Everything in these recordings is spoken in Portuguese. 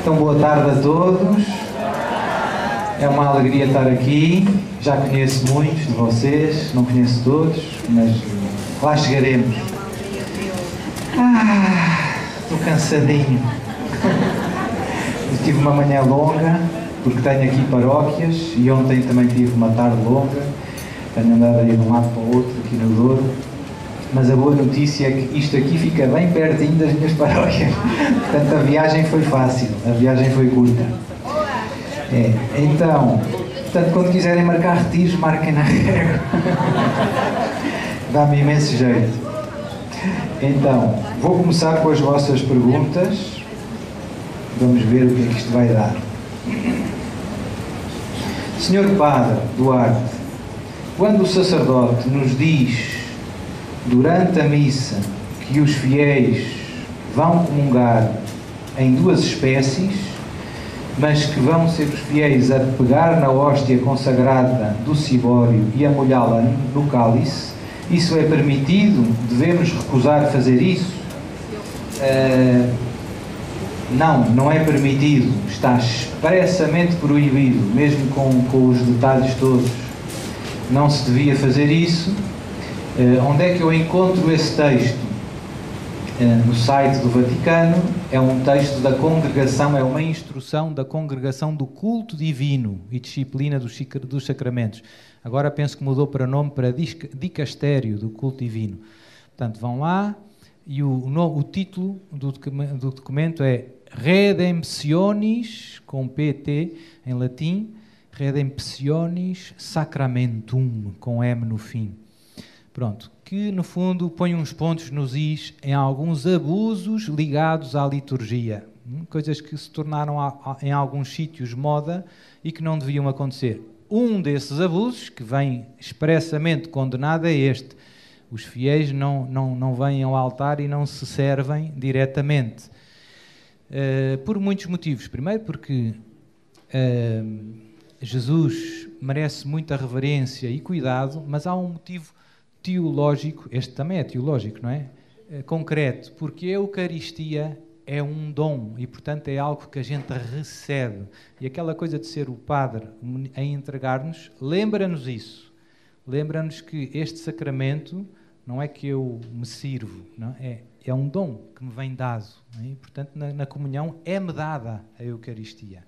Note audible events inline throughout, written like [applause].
Então, boa tarde a todos. É uma alegria estar aqui. Já conheço muitos de vocês, não conheço todos, mas lá chegaremos. Ah, estou cansadinho. Eu tive uma manhã longa, porque tenho aqui paróquias e ontem também tive uma tarde longa. Tenho andado aí de um lado para o outro aqui no Douro mas a boa notícia é que isto aqui fica bem pertinho das minhas paróquias. Portanto, a viagem foi fácil, a viagem foi curta. É, então, portanto, quando quiserem marcar retiros, marquem na régua. Dá-me imenso jeito. Então, vou começar com as vossas perguntas. Vamos ver o que é que isto vai dar. Senhor Padre Duarte, quando o sacerdote nos diz durante a missa que os fiéis vão comungar em duas espécies, mas que vão ser os fiéis a pegar na hóstia consagrada do cibório e a molhá-la no cálice. Isso é permitido? Devemos recusar fazer isso? Uh, não, não é permitido. Está expressamente proibido, mesmo com, com os detalhes todos. Não se devia fazer isso eh, onde é que eu encontro esse texto? Eh, no site do Vaticano, é um texto da congregação, é uma instrução da congregação do culto divino e disciplina dos sacramentos. Agora penso que mudou para nome para dicastério do culto divino. Portanto, vão lá e o, o título do, do documento é Redemptionis, com PT em latim, Redemptionis Sacramentum, com M no fim. Pronto, que no fundo põe uns pontos nos is em alguns abusos ligados à liturgia, hum? coisas que se tornaram em alguns sítios moda e que não deviam acontecer. Um desses abusos, que vem expressamente condenado, é este: os fiéis não, não, não vêm ao altar e não se servem diretamente. Uh, por muitos motivos. Primeiro, porque uh, Jesus merece muita reverência e cuidado, mas há um motivo teológico, este também é teológico, não é? Eh, concreto, porque a Eucaristia é um dom e, portanto, é algo que a gente recebe. E aquela coisa de ser o Padre a entregar-nos, lembra-nos isso. Lembra-nos que este sacramento não é que eu me sirvo, não é? É, é um dom que me vem dado. É? E, portanto, na, na comunhão é-me dada a Eucaristia,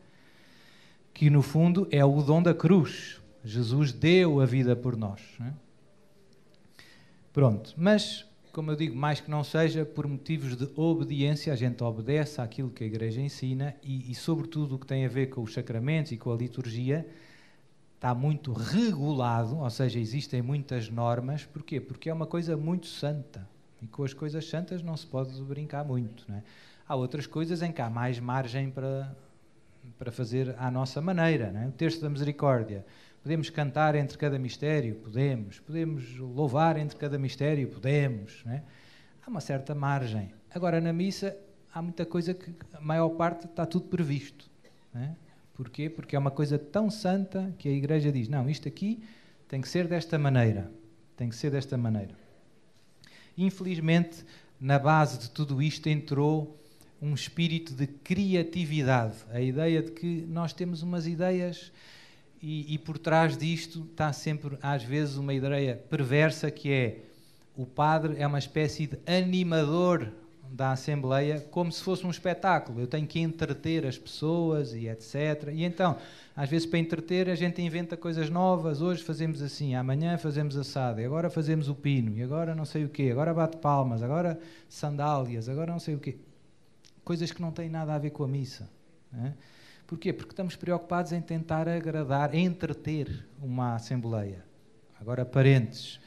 que no fundo é o dom da cruz. Jesus deu a vida por nós. Não é? Pronto, mas como eu digo, mais que não seja por motivos de obediência, a gente obedece àquilo que a Igreja ensina e, e, sobretudo, o que tem a ver com os sacramentos e com a liturgia, está muito regulado, ou seja, existem muitas normas. Porquê? Porque é uma coisa muito santa e com as coisas santas não se pode brincar muito. É? Há outras coisas em que há mais margem para, para fazer à nossa maneira. É? O texto da misericórdia Podemos cantar entre cada mistério? Podemos. Podemos louvar entre cada mistério? Podemos. É? Há uma certa margem. Agora, na missa, há muita coisa que, a maior parte, está tudo previsto. É? Porquê? Porque é uma coisa tão santa que a Igreja diz: não, isto aqui tem que ser desta maneira. Tem que ser desta maneira. Infelizmente, na base de tudo isto entrou um espírito de criatividade. A ideia de que nós temos umas ideias e, e, por trás disto está sempre, às vezes, uma ideia perversa que é o padre é uma espécie de animador da Assembleia, como se fosse um espetáculo. Eu tenho que entreter as pessoas e etc. E então, às vezes, para entreter, a gente inventa coisas novas. Hoje fazemos assim, amanhã fazemos assado, e agora fazemos o pino, e agora não sei o quê, agora bate palmas, agora sandálias, agora não sei o quê. Coisas que não têm nada a ver com a missa. é? Porquê? Porque estamos preocupados em tentar agradar, entreter uma Assembleia. Agora, parentes,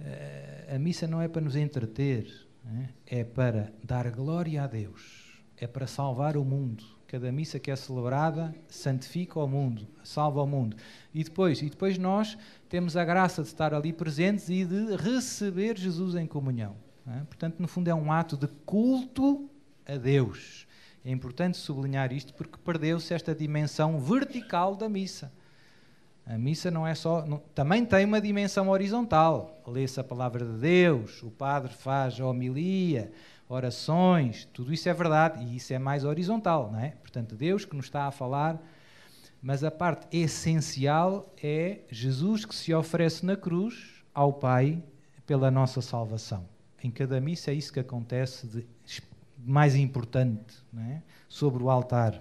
eh, a missa não é para nos entreter, né? é para dar glória a Deus, é para salvar o mundo. Cada missa que é celebrada santifica o mundo, salva o mundo. E depois, e depois nós temos a graça de estar ali presentes e de receber Jesus em comunhão. Né? Portanto, no fundo, é um ato de culto a Deus. É importante sublinhar isto porque perdeu-se esta dimensão vertical da missa. A missa não é só, não, também tem uma dimensão horizontal. Lê-se a palavra de Deus, o padre faz a homilia, orações, tudo isso é verdade e isso é mais horizontal, não é? Portanto, Deus que nos está a falar, mas a parte essencial é Jesus que se oferece na cruz ao Pai pela nossa salvação. Em cada missa é isso que acontece de mais importante é? sobre o altar.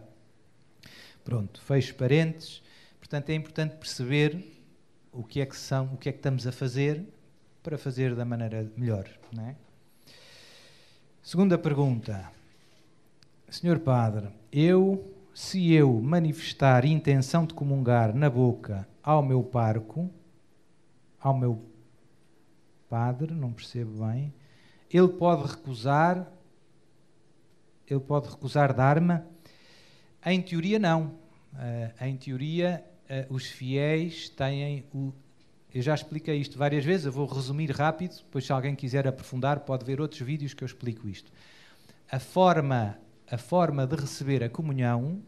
Pronto, fecho parentes Portanto, é importante perceber o que é que são, o que é que estamos a fazer para fazer da maneira melhor. É? Segunda pergunta. Senhor Padre, eu, se eu manifestar intenção de comungar na boca ao meu parco, ao meu padre, não percebo bem, ele pode recusar ele pode recusar Dharma? Em teoria, não. Uh, em teoria, uh, os fiéis têm o. Eu já expliquei isto várias vezes, eu vou resumir rápido, depois, se alguém quiser aprofundar, pode ver outros vídeos que eu explico isto. A forma, a forma de receber a comunhão,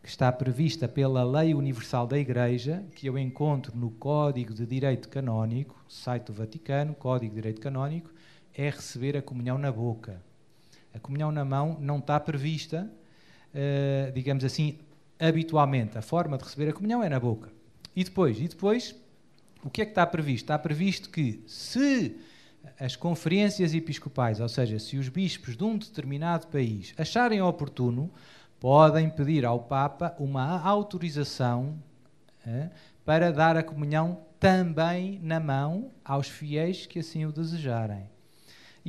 que está prevista pela Lei Universal da Igreja, que eu encontro no Código de Direito Canónico, site do Vaticano, Código de Direito Canónico, é receber a comunhão na boca. A comunhão na mão não está prevista, uh, digamos assim, habitualmente. A forma de receber a comunhão é na boca. E depois? E depois, o que é que está previsto? Está previsto que se as conferências episcopais, ou seja, se os bispos de um determinado país acharem oportuno, podem pedir ao Papa uma autorização eh, para dar a comunhão também na mão aos fiéis que assim o desejarem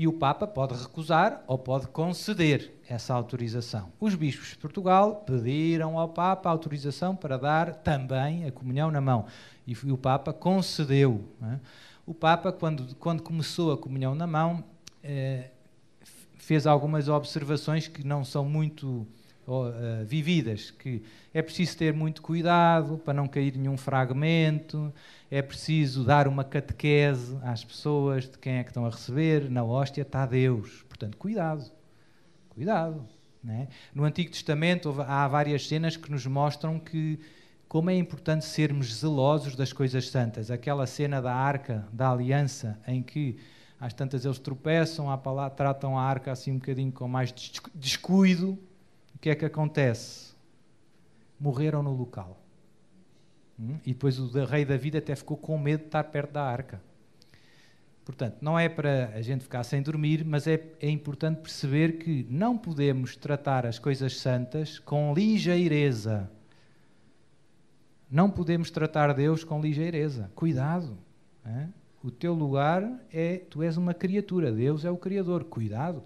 e o Papa pode recusar ou pode conceder essa autorização. Os bispos de Portugal pediram ao Papa autorização para dar também a comunhão na mão e o Papa concedeu. Né? O Papa, quando, quando começou a comunhão na mão, eh, fez algumas observações que não são muito eh, vividas, que é preciso ter muito cuidado para não cair nenhum fragmento, é preciso dar uma catequese às pessoas de quem é que estão a receber, na hóstia está Deus. Portanto, cuidado, cuidado. Né? No Antigo Testamento há várias cenas que nos mostram que como é importante sermos zelosos das coisas santas. Aquela cena da arca da aliança em que às tantas eles tropeçam, a palavra, tratam a arca assim um bocadinho com mais descuido o que é que acontece? Morreram no local. Hum? E depois o rei da Vida até ficou com medo de estar perto da arca. Portanto, não é para a gente ficar sem dormir, mas é, é importante perceber que não podemos tratar as coisas santas com ligeireza. Não podemos tratar Deus com ligeireza. Cuidado. Hein? O teu lugar é. Tu és uma criatura, Deus é o Criador. Cuidado.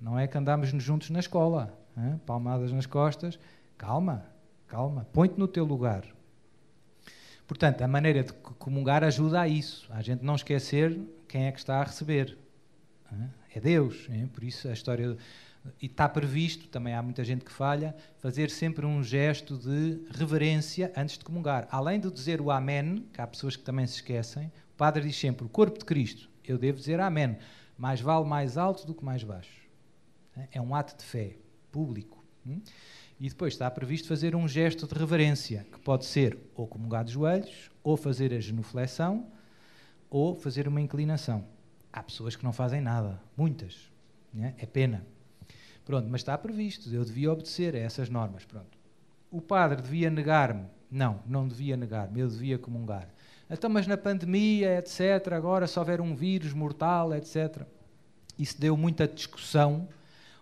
Não é que andamos juntos na escola hein? palmadas nas costas, calma, calma, põe-te no teu lugar. Portanto, a maneira de comungar ajuda a isso, a gente não esquecer quem é que está a receber. É Deus, por isso a história. E está previsto, também há muita gente que falha, fazer sempre um gesto de reverência antes de comungar. Além de dizer o Amém, que há pessoas que também se esquecem, o padre diz sempre: o corpo de Cristo, eu devo dizer Amém. Mais vale mais alto do que mais baixo. É um ato de fé público. Hum? E depois está previsto fazer um gesto de reverência, que pode ser ou comungar de joelhos, ou fazer a genuflexão, ou fazer uma inclinação. Há pessoas que não fazem nada, muitas. Né? É pena. Pronto, mas está previsto, eu devia obedecer a essas normas. Pronto. O padre devia negar-me? Não, não devia negar-me, eu devia comungar. Então, mas na pandemia, etc., agora se houver um vírus mortal, etc. Isso deu muita discussão.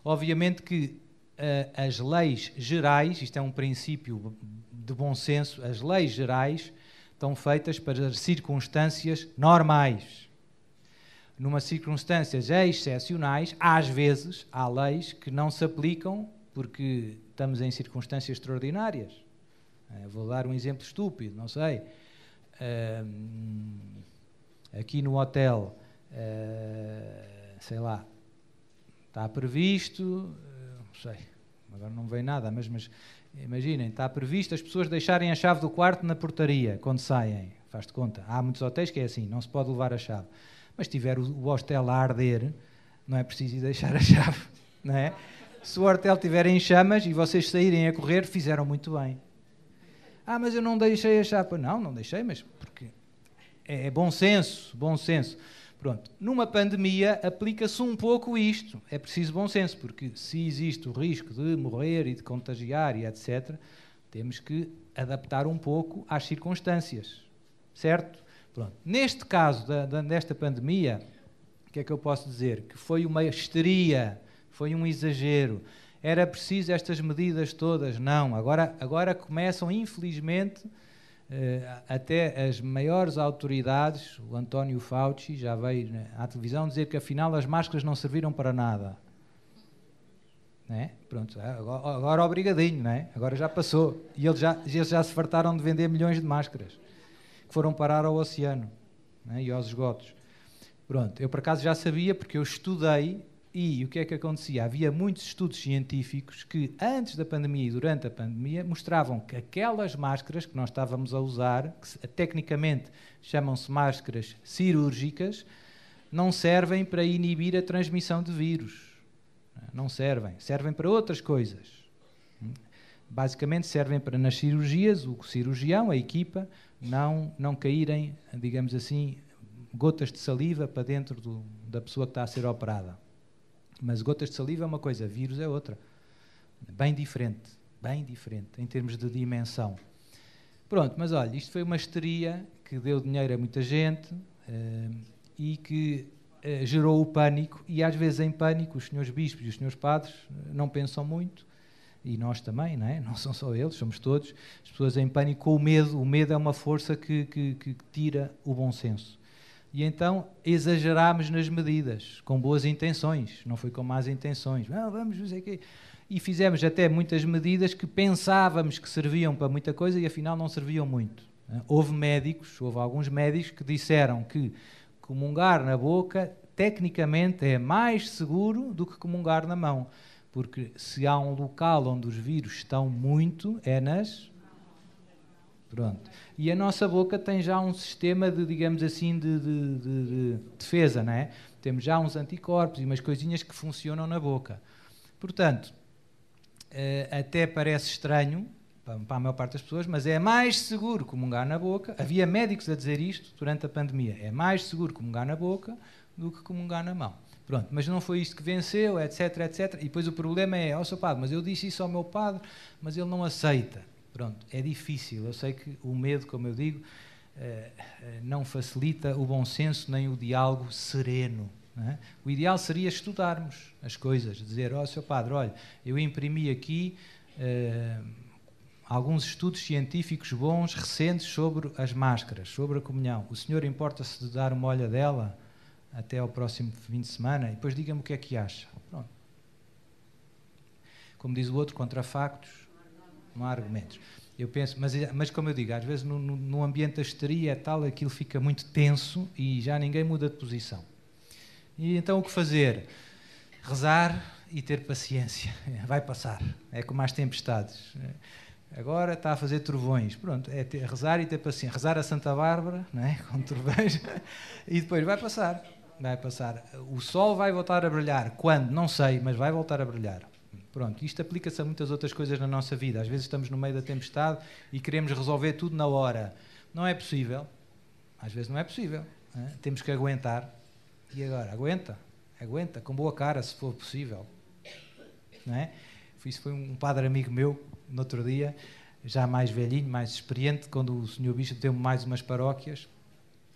Obviamente que as leis gerais, isto é um princípio de bom senso, as leis gerais estão feitas para circunstâncias normais. Numa circunstâncias excepcionais, às vezes há leis que não se aplicam porque estamos em circunstâncias extraordinárias. Eh, vou dar um exemplo estúpido, não sei. Ehm, aqui no hotel, eh, sei lá, está previsto sei, agora não vem nada, mas, mas imaginem, está previsto as pessoas deixarem a chave do quarto na portaria quando saem, faz de conta. Há muitos hotéis que é assim, não se pode levar a chave. Mas se tiver o, o hostel a arder, não é preciso deixar a [laughs] chave, não é? Se o hotel estiver em chamas e vocês saírem a correr, fizeram muito bem. Ah, mas eu não deixei a chave Não, não deixei, mas porque é, é bom senso, bom senso. Pronto. Numa pandemia aplica-se um pouco isto. É preciso bom senso, porque se existe o risco de morrer e de contagiar e etc., temos que adaptar um pouco às circunstâncias. Certo? Pronto. Neste caso, da, da, desta pandemia, o que é que eu posso dizer? Que foi uma histeria, foi um exagero. Era preciso estas medidas todas? Não. Agora, agora começam, infelizmente, eh, até as maiores autoridades, o António Fauci já veio né, à televisão dizer que afinal as máscaras não serviram para nada. Né? Pronto, eh, agora, agora obrigadinho, né? agora já passou. E eles já, eles já se fartaram de vender milhões de máscaras que foram parar ao oceano né? e aos esgotos. Pronto, eu por acaso já sabia porque eu estudei e o que é que acontecia? Havia muitos estudos científicos que, antes da pandemia e durante a pandemia, mostravam que aquelas máscaras que nós estávamos a usar, que tecnicamente chamam-se máscaras cirúrgicas, não servem para inibir a transmissão de vírus. Não servem. Servem para outras coisas. Basicamente, servem para, nas cirurgias, o cirurgião, a equipa, não, não caírem, digamos assim, gotas de saliva para dentro do, da pessoa que está a ser operada. Mas gotas de saliva é uma coisa, vírus é outra. Bem diferente, bem diferente em termos de dimensão. Pronto, mas olha, isto foi uma histeria que deu dinheiro a muita gente uh, e que uh, gerou o pânico. E às vezes, em pânico, os senhores bispos e os senhores padres não pensam muito e nós também, não, é? não são só eles, somos todos, as pessoas em pânico com o medo. O medo é uma força que, que, que tira o bom senso. E então exagerámos nas medidas, com boas intenções, não foi com más intenções. vamos, dizer o quê. E fizemos até muitas medidas que pensávamos que serviam para muita coisa e afinal não serviam muito. Né? Houve médicos, houve alguns médicos que disseram que comungar na boca tecnicamente é mais seguro do que comungar na mão, porque se há um local onde os vírus estão muito é nas Pronto. E a nossa boca tem já um sistema de, digamos assim, de, de, de, de defesa, não é? Temos já uns anticorpos e umas coisinhas que funcionam na boca. Portanto, eh, até parece estranho para a maior parte das pessoas, mas é mais seguro comungar na boca. Havia médicos a dizer isto durante a pandemia: é mais seguro comungar na boca do que comungar na mão. Pronto, mas não foi isto que venceu, etc, etc. E depois o problema é: ó, oh, seu padre, mas eu disse isso ao meu padre, mas ele não aceita. Pronto, é difícil. Eu sei que o medo, como eu digo, eh, eh, não facilita o bom senso nem o diálogo sereno. É? O ideal seria estudarmos as coisas, dizer, ó oh, seu padre, olha, eu imprimi aqui uh, alguns estudos científicos bons, recentes, sobre as máscaras, sobre a comunhão. O senhor importa-se de dar uma olha dela até ao próximo fim de semana e depois diga-me o que é que acha. Pronto. Como diz o outro, contra factos, não há argumentos. Eu penso, mas, mas como eu digo, às vezes no, no, no ambiente da histeria é tal, aquilo fica muito tenso e já ninguém muda de posição. E então o que fazer? Rezar e ter paciência. [laughs] Vai passar. É com mais tempestades. Agora está a fazer trovões. Pronto, é ter, rezar e ter paciência. Rezar a Santa Bárbara, não é? [laughs] com trovões, e depois vai passar. Vai passar. O sol vai voltar a brilhar. Quando? Não sei, mas vai voltar a brilhar. Pronto, isto aplica-se a muitas outras coisas na nossa vida. Às vezes estamos no meio da tempestade e queremos resolver tudo na hora. Não é possível. Às vezes não é possível. Né? Temos que aguentar. E agora? Aguenta. Aguenta, com boa cara, se for possível. Não é? Isso foi um padre amigo meu, no outro dia, já mais velhinho, mais experiente, quando o senhor bispo deu-me mais umas paróquias.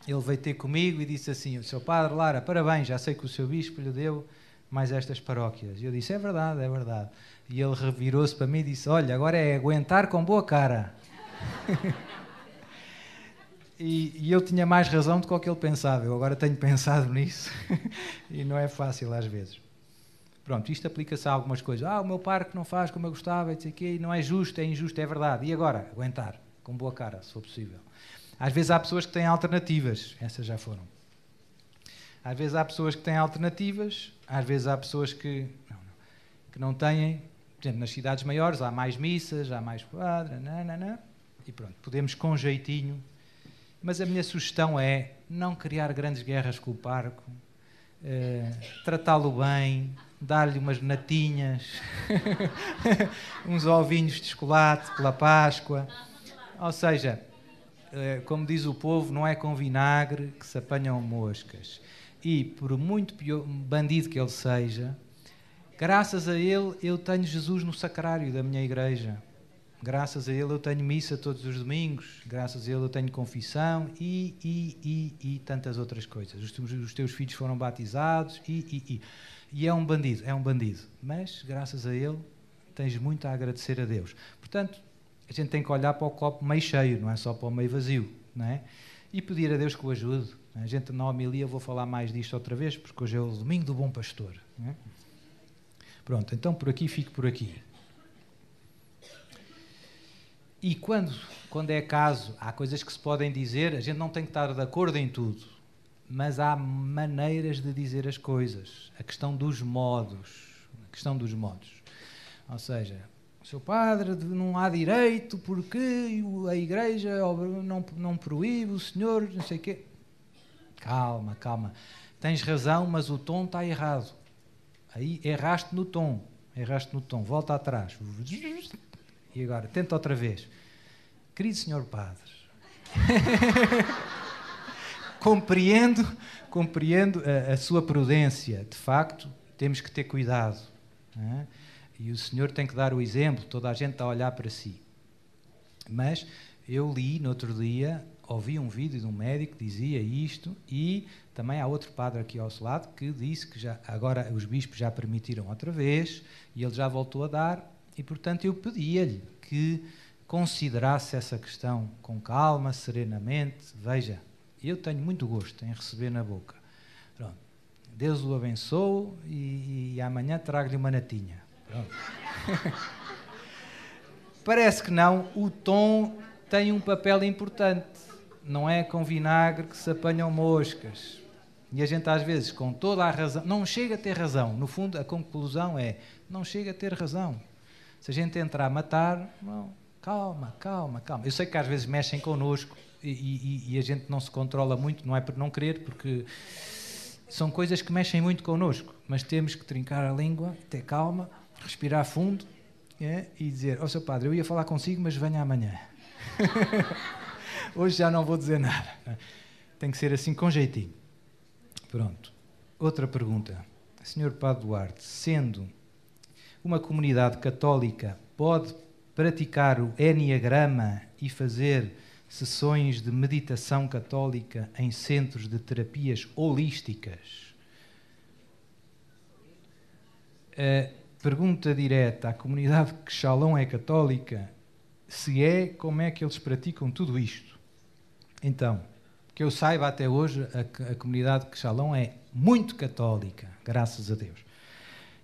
Ele veio ter comigo e disse assim: O seu padre Lara, parabéns, já sei que o seu bispo lhe deu mais estas paróquias. E eu disse: É verdade, é verdade. E ele revirou-se para mim e disse: Olha, agora é aguentar com boa cara. [laughs] e, e, eu tinha mais razão do que ele pensava. Eu agora tenho pensado nisso [laughs] e não é fácil às vezes. Pronto, isto aplica-se a algumas coisas. Ah, o meu parque não faz como eu gostava, e quê, não é justo, é injusto, é verdade. E agora? Aguentar, com boa cara, se for possível. Às vezes há pessoas que têm alternativas, essas já foram. Às vezes há pessoas que têm alternativas, às vezes há pessoas que não, não, que não têm. Por exemplo, nas cidades maiores há mais missas, há mais quadra, nananã, e pronto, podemos com jeitinho. Mas a minha sugestão é não criar grandes guerras com o parco, eh, tratá-lo bem, dar-lhe umas natinhas, [laughs] uns ovinhos de chocolate pela Páscoa. Ou seja, eh, como diz o povo, não é com vinagre que se apanham moscas. E por muito pior, bandido que ele seja, graças a ele eu tenho Jesus no sacrário da minha igreja. Graças a ele eu tenho missa todos os domingos, graças a ele eu tenho confissão e, e, e, e tantas outras coisas. Os teus, os teus filhos foram batizados e, e, e. E é um bandido, é um bandido. Mas, graças a ele, tens muito a agradecer a Deus. Portanto, a gente tem que olhar para o copo meio cheio, não é só para o meio vazio, não é? E pedir a Deus que o ajude a gente, na homilia, vou falar mais disto outra vez, porque hoje é o domingo do bom pastor. Né? Pronto, então por aqui fico por aqui. E quando, quando é caso, há coisas que se podem dizer, a gente não tem que estar de acordo em tudo, mas há maneiras de dizer as coisas. A questão dos modos. A questão dos modos. Ou seja, o seu padre, não há direito porque a igreja não, não proíbe, o senhor, não sei o quê calma, calma. Tens razão, mas o tom está errado. Aí erraste no tom, erraste no tom, volta atrás. E agora, tenta outra vez. Querido senhor padre, [laughs] compreendo, compreendo a, a, sua prudência. De facto, temos que ter cuidado. Né? E o senhor tem que dar o exemplo, toda a gente está a olhar para si. Mas eu li no outro dia ouvi um vídeo de um médico que dizia isto e também há outro padre aqui ao seu lado que disse que já, agora os bispos já permitiram outra vez e ele já voltou a dar e, portanto, eu pedia-lhe que considerasse essa questão com calma, serenamente. Veja, eu tenho muito gosto em receber na boca. Pronto. Deus o abençoe e, e amanhã trago-lhe uma natinha. [laughs] Parece que não, o tom tem um papel importante não é com vinagre que se apanham moscas. E a gente às vezes, com toda a razão, não chega a ter razão. No fundo, a conclusão é, não chega a ter razão. Se a gente entrar a matar, não, calma, calma, calma. Eu sei que às vezes mexem connosco e, e, e a gente não se controla muito, não é por não querer, porque são coisas que mexem muito connosco. Mas temos que trincar a língua, ter calma, respirar fundo é, e dizer, ó oh, seu padre, eu ia falar consigo, mas venha amanhã. [laughs] hoje já não vou dizer nada. Tem que ser assim com jeitinho. Pronto. Outra pergunta. Senhor Padre Duarte, sendo uma comunidade católica, pode praticar o Enneagrama e fazer sessões de meditação católica em centros de terapias holísticas? A pergunta direta à comunidade que Shalom é católica, se é, como é que eles praticam tudo isto? Então, que eu saiba até hoje, a, a comunidade de Quixalão é muito católica, graças a Deus.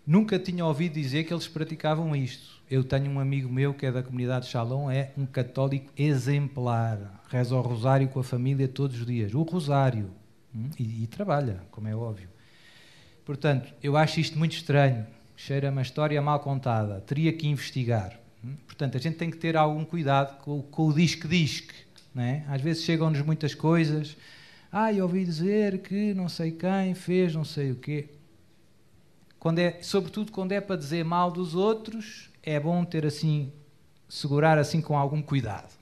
Nunca tinha ouvido dizer que eles praticavam isto. Eu tenho um amigo meu que é da comunidade de Shalom, é um católico exemplar. Reza o rosário com a família todos os dias. O rosário. Hum, e, e trabalha, como é óbvio. Portanto, eu acho isto muito estranho. Cheira uma história mal contada. Teria que investigar. Hum. Portanto, a gente tem que ter algum cuidado com, com o disque-disque. Né? Às vezes chegam-nos muitas coisas. Ah, eu ouvi dizer que não sei quem fez não sei o quê. Quando é, sobretudo quando é para dizer mal dos outros, é bom ter assim, segurar assim com algum cuidado.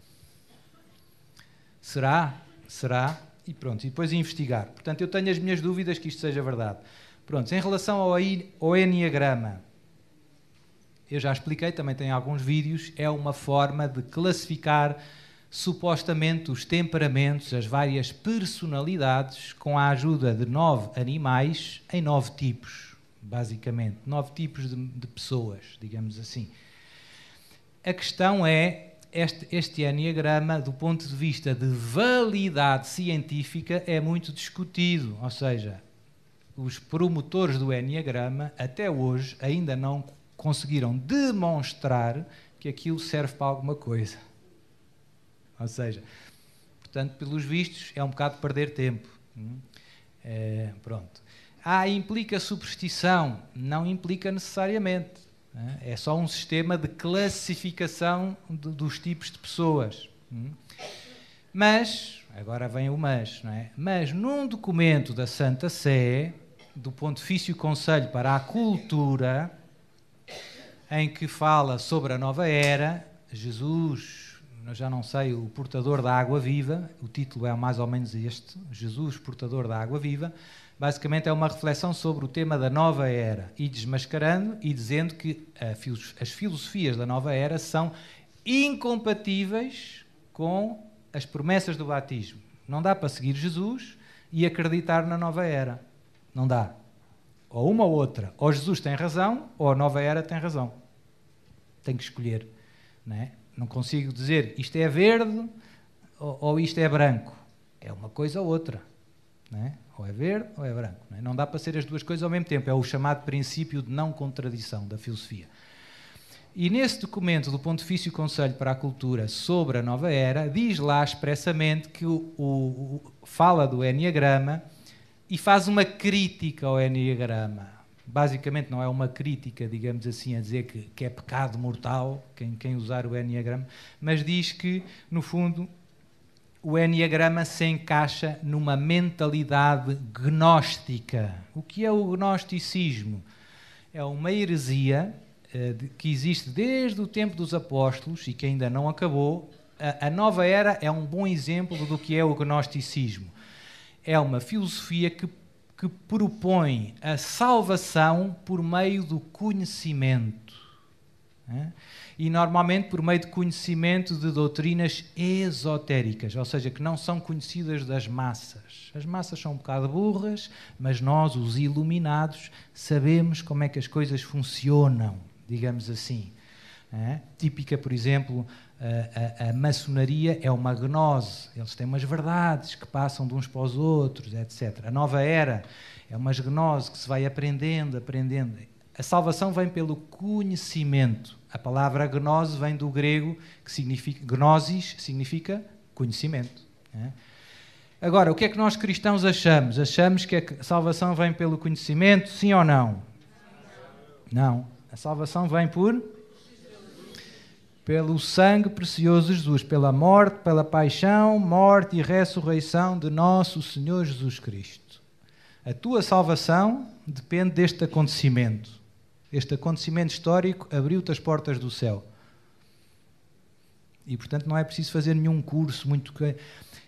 Será? Será? E pronto, e depois investigar. Portanto, eu tenho as minhas dúvidas que isto seja verdade. Pronto, em relação ao, ao Enneagrama, eu já expliquei, também tem alguns vídeos, é uma forma de classificar supostamente os temperamentos, as várias personalidades, com a ajuda de nove animais em nove tipos, basicamente, nove tipos de, de pessoas, digamos assim. A questão é este, este enneagrama, do ponto de vista de validade científica, é muito discutido, ou seja, os promotores do enneagrama até hoje ainda não conseguiram demonstrar que aquilo serve para alguma coisa ou seja, portanto, pelos vistos, é um bocado perder tempo. Hum? É, pronto. Ah, implica superstição? Não implica necessariamente. Né? É só um sistema de classificação de, dos tipos de pessoas. Hum? Mas, agora vem o mas, não é? Mas num documento da Santa Sé, do Pontifício Conselho para a Cultura, em que fala sobre a nova era, Jesus eu já não sei, o portador da água viva, o título é mais ou menos este, Jesus, portador da água viva, basicamente é uma reflexão sobre o tema da nova era e desmascarando e dizendo que as filosofias da nova era são incompatíveis com as promessas do batismo. Não dá para seguir Jesus e acreditar na nova era. Não dá. Ou uma ou outra. Ou Jesus tem razão, ou a nova era tem razão. Tem que escolher. Não é? Não consigo dizer isto é verde ou, ou isto é branco. É uma coisa ou outra. Não é? Ou é verde ou é branco. Não, é? não dá para ser as duas coisas ao mesmo tempo. É o chamado princípio de não contradição da filosofia. E nesse documento do Pontifício Conselho para a Cultura sobre a Nova Era, diz lá expressamente que o, o, o fala do Enneagrama e faz uma crítica ao Enneagrama, basicamente não é uma crítica, digamos assim, a dizer que, que é pecado mortal quem, quem usar o Enneagrama, mas diz que, no fundo, o Enneagrama se encaixa numa mentalidade gnóstica. O que é o gnosticismo? É uma heresia eh, que existe desde o tempo dos apóstolos e que ainda não acabou. A, a nova era é um bom exemplo do que é o gnosticismo. É uma filosofia que que propõe a salvação por meio do conhecimento. E normalmente por meio de conhecimento de doutrinas esotéricas, ou seja, que não são conhecidas das massas. As massas são um bocado burras, mas nós, os iluminados, sabemos como é que as coisas funcionam, digamos assim. É? Típica, por exemplo, a, a, maçonaria é uma gnose, eles têm umas verdades que passam de uns para os outros, etc. A nova era é uma gnose que se vai aprendendo, aprendendo. A salvação vem pelo conhecimento. A palavra gnose vem do grego, que significa, gnosis significa conhecimento. Né? Agora, o que é que nós cristãos achamos? Achamos que a salvação vem pelo conhecimento, sim ou não? Não. A salvação vem por pelo sangue precioso de Jesus, pela morte, pela paixão, morte e ressurreição de nosso Senhor Jesus Cristo. A tua salvação depende deste acontecimento. Este acontecimento histórico abriu-te as portas do céu. E, portanto, não é preciso fazer nenhum curso muito.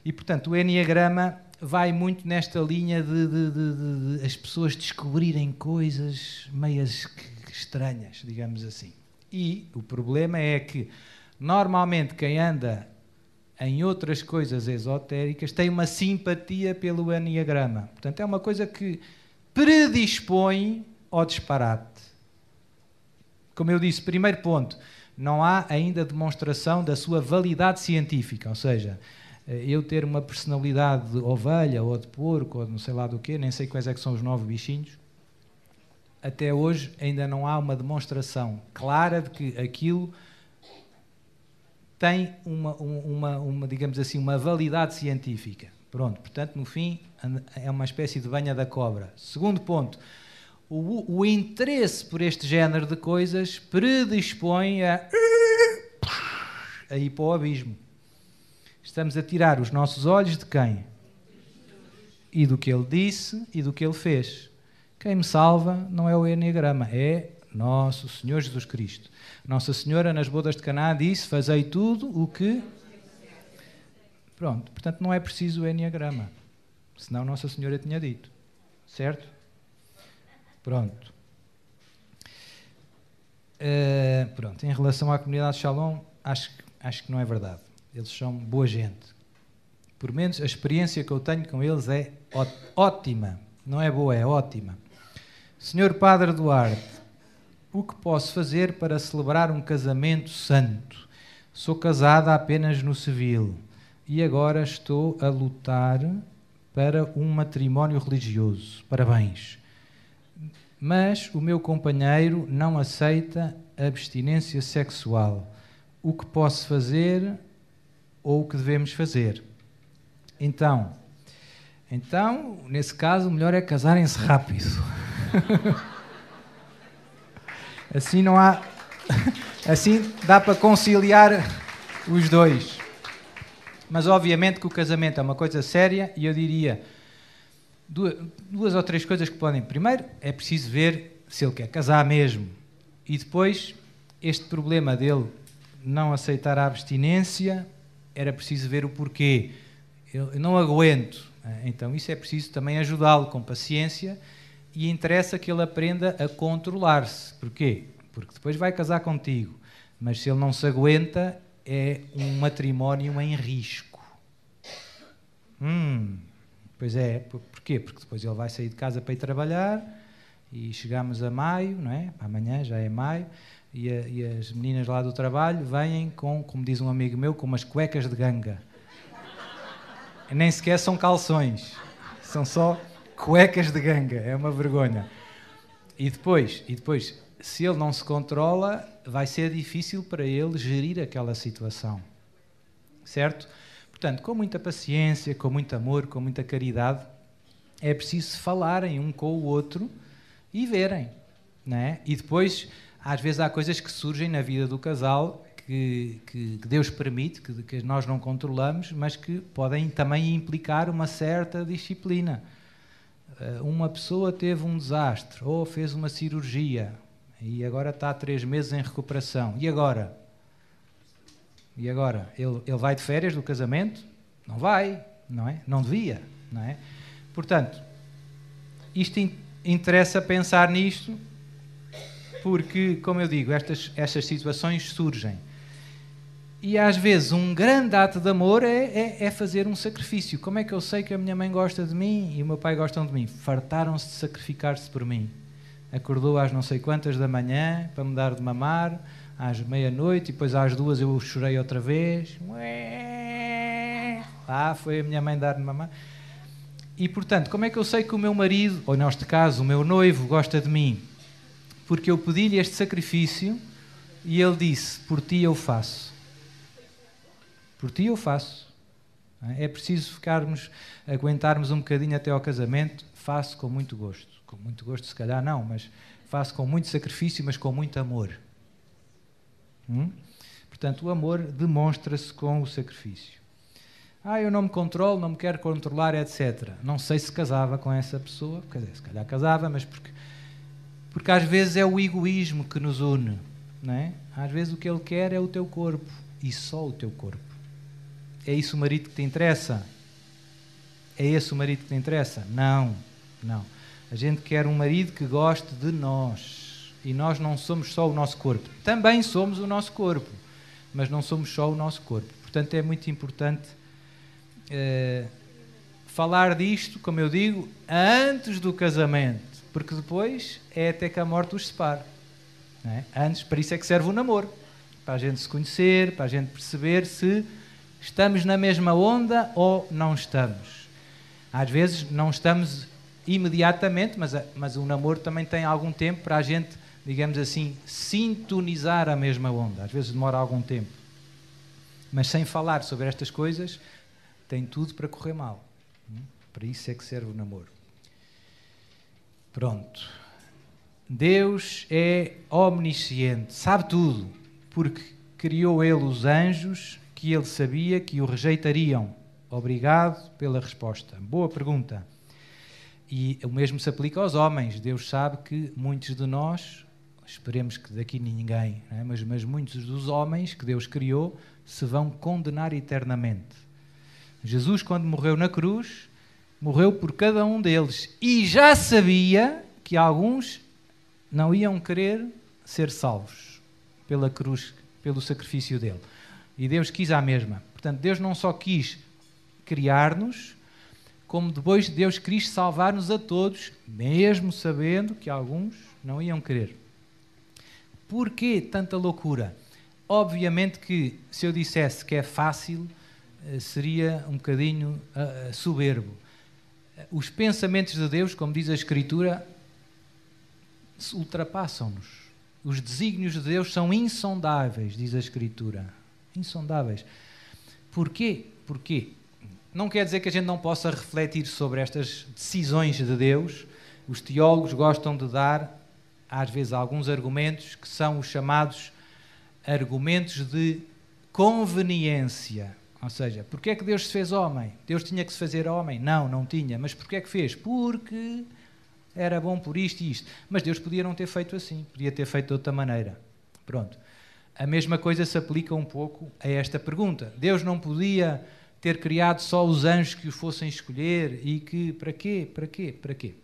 E, portanto, o Enneagrama vai muito nesta linha de, de, de, de as pessoas descobrirem coisas meias estranhas, digamos assim. E o problema é que, normalmente, quem anda em outras coisas esotéricas tem uma simpatia pelo aniagrama. Portanto, é uma coisa que predispõe ao disparate. Como eu disse, primeiro ponto, não há ainda demonstração da sua validade científica, ou seja, eh, eu ter uma personalidade de ovelha ou de porco ou não sei lá do quê, nem sei quais é que são os nove bichinhos, até hoje ainda não há uma demonstração clara de que aquilo tem uma, uma, uma digamos assim, uma validade científica. Pronto, portanto, no fim, é uma espécie de banha da cobra. Segundo ponto, o, o interesse por este género de coisas predispõe a, a ir para o abismo. Estamos a tirar os nossos olhos de quem? E do que ele disse e do que ele fez. Quem me salva não é o Enneagrama, é nosso Senhor Jesus Cristo. Nossa Senhora, nas bodas de Caná, disse: Fazei tudo o que. Pronto, portanto, não é preciso o Enneagrama. Senão Nossa Senhora tinha dito. Certo? Pronto. Uh, pronto, em relação à comunidade Shalom, acho, acho que não é verdade. Eles são boa gente. Por menos a experiência que eu tenho com eles é ótima. Não é boa, é ótima. Senhor Padre Duarte, o que posso fazer para celebrar um casamento santo? Sou casada apenas no civil e agora estou a lutar para um matrimónio religioso. Parabéns. Mas o meu companheiro não aceita abstinência sexual. O que posso fazer ou o que devemos fazer? Então, então, nesse caso, o melhor é casarem-se rápido. [laughs] assim não há. [laughs] Assim dá para conciliar os dois. Mas obviamente que o casamento é uma coisa séria e eu diria duas, duas ou três coisas que podem. Primeiro, é preciso ver se ele quer casar mesmo. E depois, este problema dele não aceitar a abstinência, era preciso ver o porquê. Eu não aguento. Né? Então, isso é preciso também ajudá-lo com paciência e interessa que ele aprenda a controlar-se. Porquê? Porque depois vai casar contigo. Mas se ele não se aguenta, é um matrimónio em risco. Hum, pois é, porquê? Porque depois ele vai sair de casa para ir trabalhar e chegamos a maio, não é? Amanhã já é maio. E, a, e as meninas lá do trabalho vêm com, como diz um amigo meu, com umas cuecas de ganga. Nem sequer são calções, são só Cuecas de ganga, é uma vergonha. E depois, e depois, se ele não se controla, vai ser difícil para ele gerir aquela situação. Certo? Portanto, com muita paciência, com muito amor, com muita caridade, é preciso falarem um com o outro e verem. Né? E depois, às vezes, há coisas que surgem na vida do casal que, que, que Deus permite, que, que nós não controlamos, mas que podem também implicar uma certa disciplina. Eh, uma pessoa teve um desastre ou fez uma cirurgia e agora está há três meses em recuperação. E agora? E agora? Ele, ele vai de férias do casamento? Não vai, não é? Não devia, não é? Portanto, isto interessa pensar nisto porque, como eu digo, estas, estas situações surgem. E às vezes um grande ato de amor é, é, é, fazer um sacrifício. Como é que eu sei que a minha mãe gosta de mim e o meu pai gostam de mim? Fartaram-se de sacrificar-se por mim. Acordou às não sei quantas da manhã para me dar de mamar, às meia-noite, e depois às duas eu chorei outra vez. Lá foi a minha mãe dar de mamar. E portanto, como é que eu sei que o meu marido, ou neste caso o meu noivo, gosta de mim? Porque eu pedi-lhe este sacrifício e ele disse: Por ti eu faço. Por ti eu faço. É? é preciso ficarmos, aguentarmos um bocadinho até ao casamento. Faço com muito gosto. Com muito gosto, se calhar não, mas faço com muito sacrifício, mas com muito amor. Hum? Portanto, o amor demonstra-se com o sacrifício. Ah, eu não me controlo, não me quero controlar, etc. Não sei se casava com essa pessoa, quer dizer, se calhar casava, mas porque, porque às vezes é o egoísmo que nos une. Não é? Às vezes o que ele quer é o teu corpo e só o teu corpo. É isso o marido que te interessa? É esse o marido que te interessa? Não, não. A gente quer um marido que goste de nós. E nós não somos só o nosso corpo. Também somos o nosso corpo, mas não somos só o nosso corpo. Portanto, é muito importante eh, falar disto, como eu digo, antes do casamento, porque depois é até que a morte os separe. É? Antes, para isso é que serve o namoro para a gente se conhecer, para a gente perceber se Estamos na mesma onda ou não estamos? Às vezes não estamos imediatamente, mas, mas o namoro também tem algum tempo para a gente, digamos assim, sintonizar a mesma onda. Às vezes demora algum tempo. Mas sem falar sobre estas coisas, tem tudo para correr mal. Hum? Para isso é que serve o namoro. Pronto. Deus é omnisciente, sabe tudo, porque criou ele os anjos que ele sabia que o rejeitariam? Obrigado pela resposta. Boa pergunta. E o mesmo se aplica aos homens. Deus sabe que muitos de nós, esperemos que daqui ninguém, é? mas, mas muitos dos homens que Deus criou se vão condenar eternamente. Jesus, quando morreu na cruz, morreu por cada um deles e já sabia que alguns não iam querer ser salvos pela cruz, pelo sacrifício dele. E Deus quis a mesma. Portanto, Deus não só quis criar-nos, como depois Deus quis salvar-nos a todos, mesmo sabendo que alguns não iam querer. Porquê tanta loucura? Obviamente que se eu dissesse que é fácil, eh, seria um bocadinho eh, eh, soberbo. Os pensamentos de Deus, como diz a Escritura, ultrapassam-nos. Os desígnios de Deus são insondáveis, diz a Escritura insondáveis. Porquê? Porquê? Não quer dizer que a gente não possa refletir sobre estas decisões de Deus. Os teólogos gostam de dar, às vezes, alguns argumentos que são os chamados argumentos de conveniência. Ou seja, porquê é que Deus se fez homem? Deus tinha que se fazer homem? Não, não tinha. Mas porquê é que fez? Porque era bom por isto e isto. Mas Deus podia não ter feito assim, podia ter feito de outra maneira. Pronto. A mesma coisa se aplica um pouco a esta pergunta. Deus não podia ter criado só os anjos que o fossem escolher e que para quê, para quê, para quê?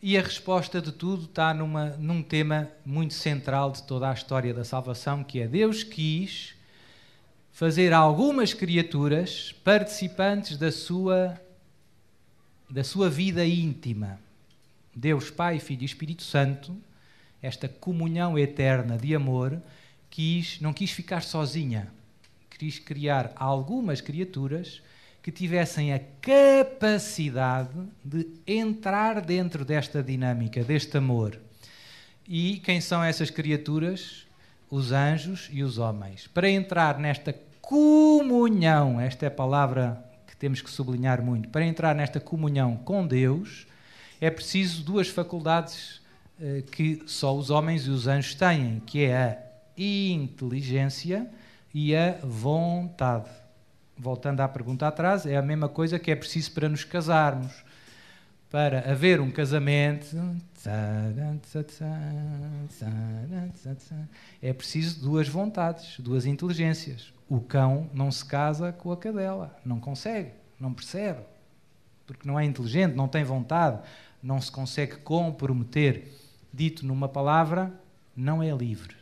E a resposta de tudo está numa, num tema muito central de toda a história da salvação, que é Deus quis fazer algumas criaturas participantes da sua, da sua vida íntima. Deus Pai, Filho e Espírito Santo esta comunhão eterna de amor, quis, não quis ficar sozinha. Quis criar algumas criaturas que tivessem a capacidade de entrar dentro desta dinâmica, deste amor. E quem são essas criaturas? Os anjos e os homens. Para entrar nesta comunhão, esta é a palavra que temos que sublinhar muito, para entrar nesta comunhão com Deus, é preciso duas faculdades eh, que só os homens e os anjos têm, que é a inteligência e a vontade. Voltando à pergunta atrás, é a mesma coisa que é preciso para nos casarmos. Para haver um casamento, é preciso duas vontades, duas inteligências. O cão não se casa com a cadela, não consegue, não percebe, porque não é inteligente, não tem vontade, não se consegue comprometer dito numa palavra não é livre.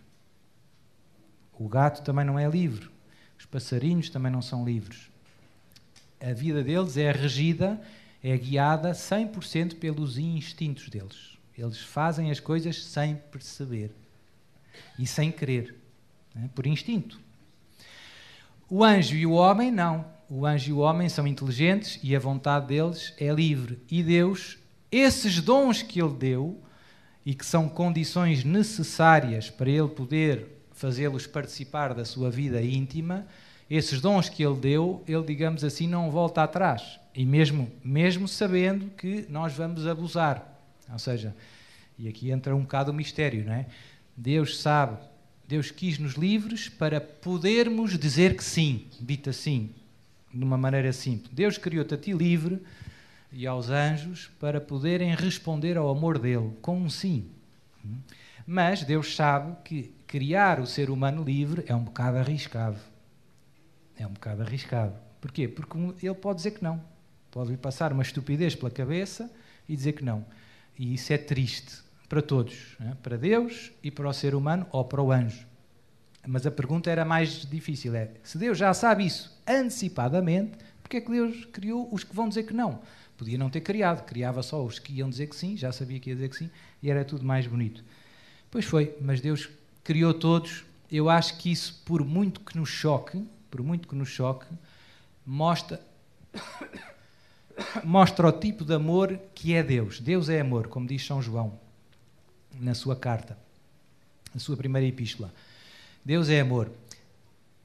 O gato também não é livre. Os passarinhos também não são livres. A vida deles é regida, é guiada 100% pelos instintos deles. Eles fazem as coisas sem perceber e sem querer, né? por instinto. O anjo e o homem, não. O anjo e o homem são inteligentes e a vontade deles é livre. E Deus, esses dons que Ele deu, e que são condições necessárias para ele poder fazê-los participar da sua vida íntima, esses dons que ele deu, ele, digamos assim, não volta atrás. E mesmo, mesmo sabendo que nós vamos abusar. Ou seja, e aqui entra um bocado o mistério, não é? Deus sabe, Deus quis nos livres para podermos dizer que sim, dito assim, de uma maneira simples. Deus criou-te a ti livre e aos anjos para poderem responder ao amor dele com um sim. Mas Deus sabe que criar o ser humano livre é um bocado arriscado. É um bocado arriscado. Porquê? Porque ele pode dizer que não. Pode-lhe passar uma estupidez pela cabeça e dizer que não. E isso é triste para todos, né? para Deus e para o ser humano ou para o anjo. Mas a pergunta era mais difícil: é se Deus já sabe isso antecipadamente, porque é que Deus criou os que vão dizer que não? Podia não ter criado, criava só os que iam dizer que sim, já sabia que ia dizer que sim, e era tudo mais bonito. Pois foi, mas Deus criou todos. Eu acho que isso, por muito que nos choque, por muito que nos choque, mostra [coughs] mostra o tipo de amor que é Deus. Deus é amor, como diz São João na sua carta, na sua primeira epístola. Deus é amor.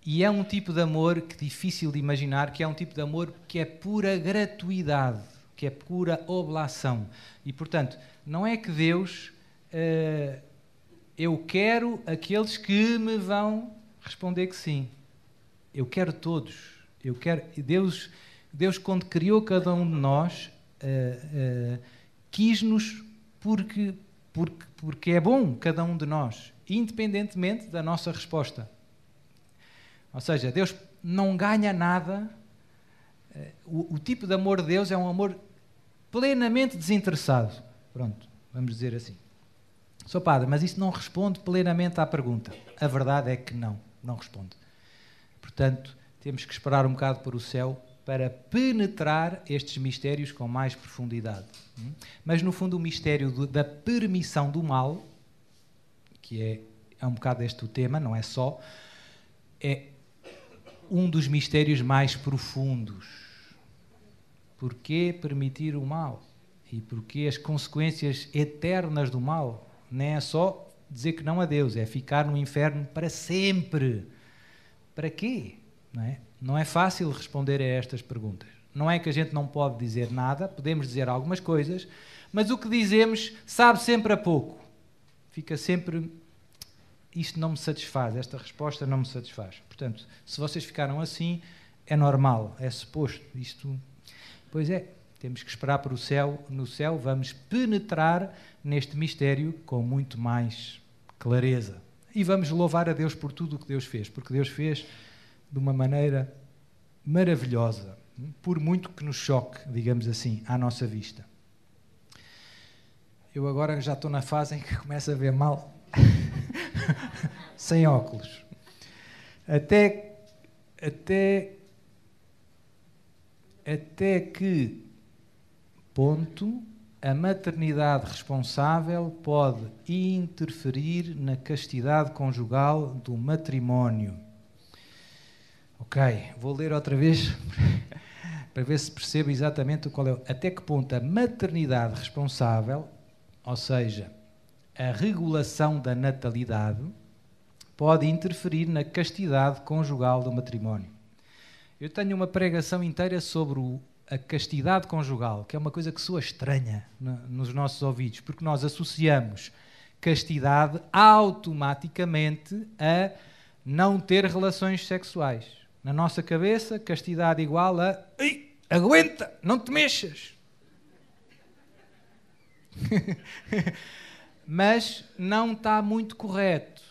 E é um tipo de amor que difícil de imaginar, que é um tipo de amor que é pura gratuidade que é pura oblação. E, portanto, não é que Deus, uh, eu quero aqueles que me vão responder que sim. Eu quero todos. Eu quero Deus, Deus quando criou cada um de nós, uh, uh, quis-nos porque, porque, porque é bom cada um de nós, independentemente da nossa resposta. Ou seja, Deus não ganha nada. O, o tipo de amor de Deus é um amor plenamente desinteressado. Pronto, vamos dizer assim. Sou padre, mas isso não responde plenamente à pergunta. A verdade é que não, não responde. Portanto, temos que esperar um bocado para o céu para penetrar estes mistérios com mais profundidade. Hum? Mas, no fundo, o mistério da permissão do mal, que é, é um bocado este o tema, não é só, é um dos mistérios mais profundos Porquê permitir o mal? E porquê as consequências eternas do mal? Nem é só dizer que não a Deus, é ficar no inferno para sempre. Para quê? Não é? não é fácil responder a estas perguntas. Não é que a gente não pode dizer nada, podemos dizer algumas coisas, mas o que dizemos sabe sempre a pouco. Fica sempre. Isto não me satisfaz, esta resposta não me satisfaz. Portanto, se vocês ficaram assim, é normal, é suposto. Isto Pois é, temos que esperar para o céu. No céu vamos penetrar neste mistério com muito mais clareza. E vamos louvar a Deus por tudo o que Deus fez, porque Deus fez de uma maneira maravilhosa, por muito que nos choque, digamos assim, à nossa vista. Eu agora já estou na fase em que começo a ver mal, [laughs] sem óculos. Até, até até que ponto a maternidade responsável pode interferir na castidade conjugal do matrimónio. Ok, vou ler outra vez [laughs] para ver se percebo exatamente qual é. Até que ponto a maternidade responsável, ou seja, a regulação da natalidade, pode interferir na castidade conjugal do matrimónio. Eu tenho uma pregação inteira sobre o, a castidade conjugal, que é uma coisa que soa estranha no, né, nos nossos ouvidos, porque nós associamos castidade automaticamente a não ter relações sexuais. Na nossa cabeça, castidade igual a Ei, aguenta, não te mexas. [laughs] Mas não está muito correto.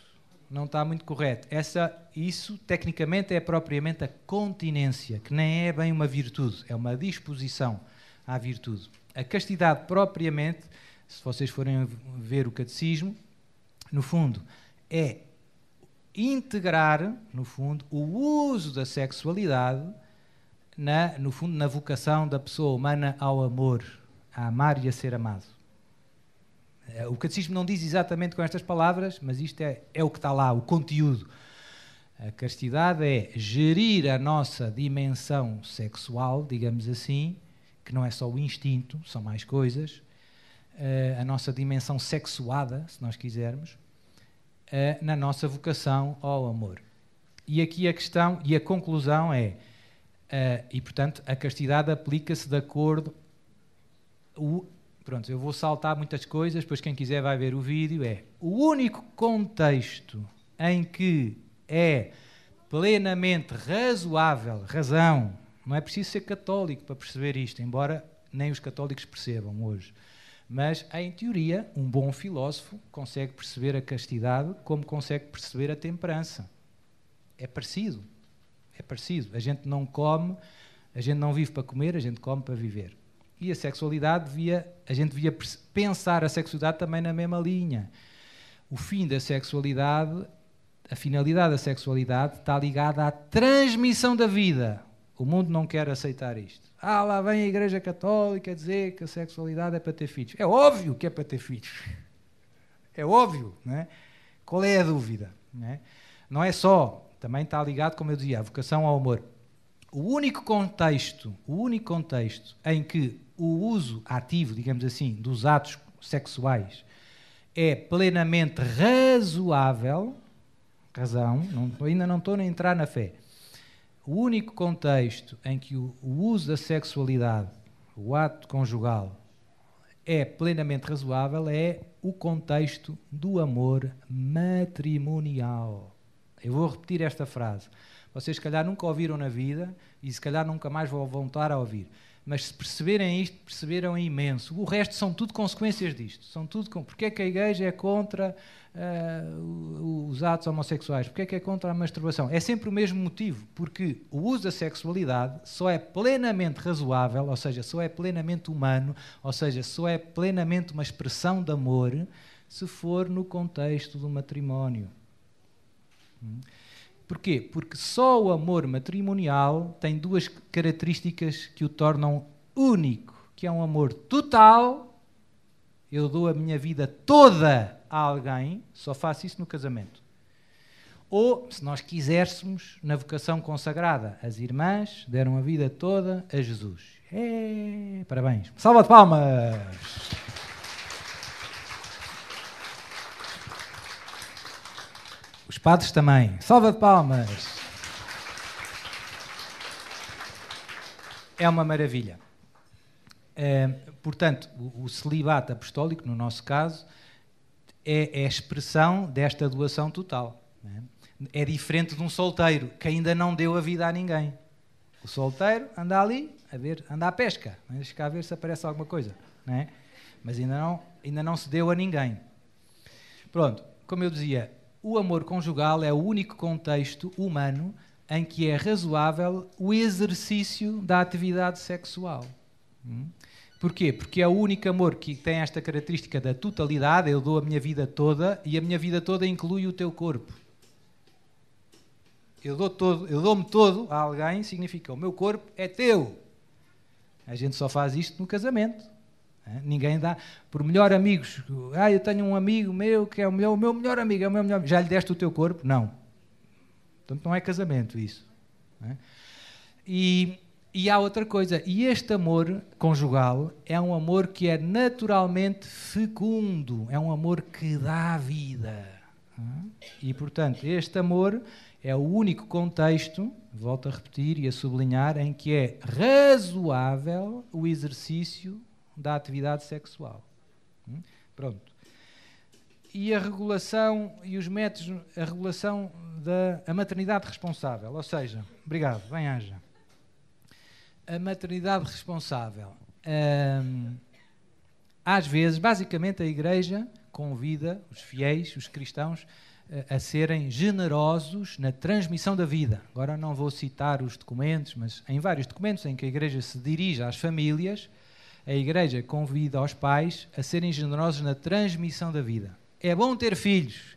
Não está muito correto. Essa isso tecnicamente é propriamente a continência, que nem é bem uma virtude, é uma disposição à virtude. A castidade propriamente, se vocês forem ver o catecismo, no fundo é integrar, no fundo, o uso da sexualidade na, no fundo, na vocação da pessoa humana ao amor, a amar e a ser amado. Eh, o catecismo não diz exatamente com estas palavras, mas isto é, é o que está lá, o conteúdo a castidade é gerir a nossa dimensão sexual, digamos assim, que não é só o instinto, são mais coisas, eh, a nossa dimensão sexuada, se nós quisermos, eh, na nossa vocação ao amor. E aqui a questão e a conclusão é, eh, e portanto, a castidade aplica-se de acordo. O, pronto, eu vou saltar muitas coisas, pois quem quiser vai ver o vídeo. É o único contexto em que é plenamente razoável, razão, não é preciso ser católico para perceber isto, embora nem os católicos percebam hoje. Mas, em teoria, um bom filósofo consegue perceber a castidade como consegue perceber a temperança. É parecido. É parecido. A gente não come, a gente não vive para comer, a gente come para viver. E a sexualidade devia, a gente devia pensar a sexualidade também na mesma linha. O fim da sexualidade a finalidade da sexualidade está ligada à transmissão da vida. O mundo não quer aceitar isto. Ah, lá vem a Igreja Católica dizer que a sexualidade é para ter filhos. É óbvio que é para ter filhos. É óbvio, não é? Qual é a dúvida? Não é, não é só, também está ligado, como eu dizia, à vocação ao amor. O único contexto, o único contexto em que o uso ativo, digamos assim, dos atos sexuais é plenamente razoável razão, não, ainda não estou a entrar na fé. O único contexto em que o, o uso da sexualidade, o ato conjugal, é plenamente razoável é o contexto do amor matrimonial. Eu vou repetir esta frase. Vocês, se calhar, nunca ouviram na vida e, se calhar, nunca mais vão voltar a ouvir. Mas se perceberem isto, perceberam é imenso. O resto são tudo consequências disto. São tudo com... Porque é que a igreja é contra uh, os atos homossexuais? Porque é que é contra a masturbação? É sempre o mesmo motivo, porque o uso da sexualidade só é plenamente razoável, ou seja, só é plenamente humano, ou seja, só é plenamente uma expressão de amor, se for no contexto do matrimónio. Hum? Porquê? Porque só o amor matrimonial tem duas características que o tornam único, que é um amor total. Eu dou a minha vida toda a alguém, só faço isso no casamento. Ou, se nós quiséssemos, na vocação consagrada, as irmãs deram a vida toda a Jesus. É, parabéns. Salva de palmas! Os padres também. Salva de palmas! É uma maravilha. É, portanto, o, celibato apostólico, no nosso caso, é, é a expressão desta doação total. É? é? diferente de um solteiro que ainda não deu a vida a ninguém. O solteiro anda ali a ver, anda à pesca, é? deixa cá ver se aparece alguma coisa, né? mas ainda não, ainda não se deu a ninguém. Pronto, como eu dizia, o amor conjugal é o único contexto humano em que é razoável o exercício da atividade sexual. Hum? Porquê? Porque é o único amor que tem esta característica da totalidade, eu dou a minha vida toda e a minha vida toda inclui o teu corpo. Eu dou todo, eu dou-me todo a alguém, significa o meu corpo é teu. A gente só faz isto no casamento. Ninguém dá. Por melhor amigos, ah, eu tenho um amigo meu que é o meu, o meu melhor amigo, é o meu melhor Já lhe deste o teu corpo? Não. Portanto, não é casamento isso. É? E, e há outra coisa, e este amor conjugal é um amor que é naturalmente fecundo, é um amor que dá vida. É? E, portanto, este amor é o único contexto, volto a repetir e a sublinhar, em que é razoável o exercício da atividade sexual. Hum? Pronto. E a regulação e os métodos, a regulação da maternidade responsável, ou seja, obrigado, bem haja. A maternidade responsável. Hum, às vezes, basicamente, a Igreja convida os fiéis, os cristãos, eh, a serem generosos na transmissão da vida. Agora não vou citar os documentos, mas em vários documentos em que a Igreja se dirige às famílias, a Igreja convida os pais a serem generosos na transmissão da vida. É bom ter filhos.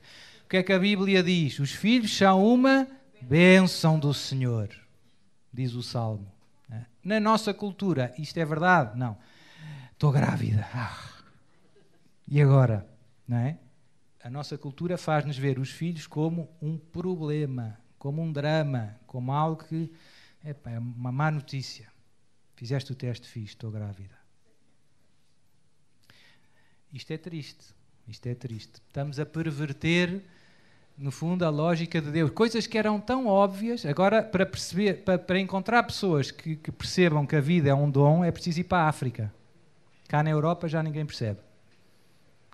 O que é que a Bíblia diz? Os filhos são uma bênção do Senhor, diz o Salmo. É. Na nossa cultura, isto é verdade? Não. Estou grávida. Ah. E agora? Não é? A nossa cultura faz-nos ver os filhos como um problema, como um drama, como algo que epa, é uma má notícia. Fizeste o teste, fiz, estou grávida. Isto é triste. Isto é triste. Estamos a perverter, no fundo, a lógica de Deus. Coisas que eram tão óbvias, agora, para, perceber, para, para encontrar pessoas que, que percebam que a vida é um dom, é preciso ir para a África. Cá na Europa já ninguém percebe.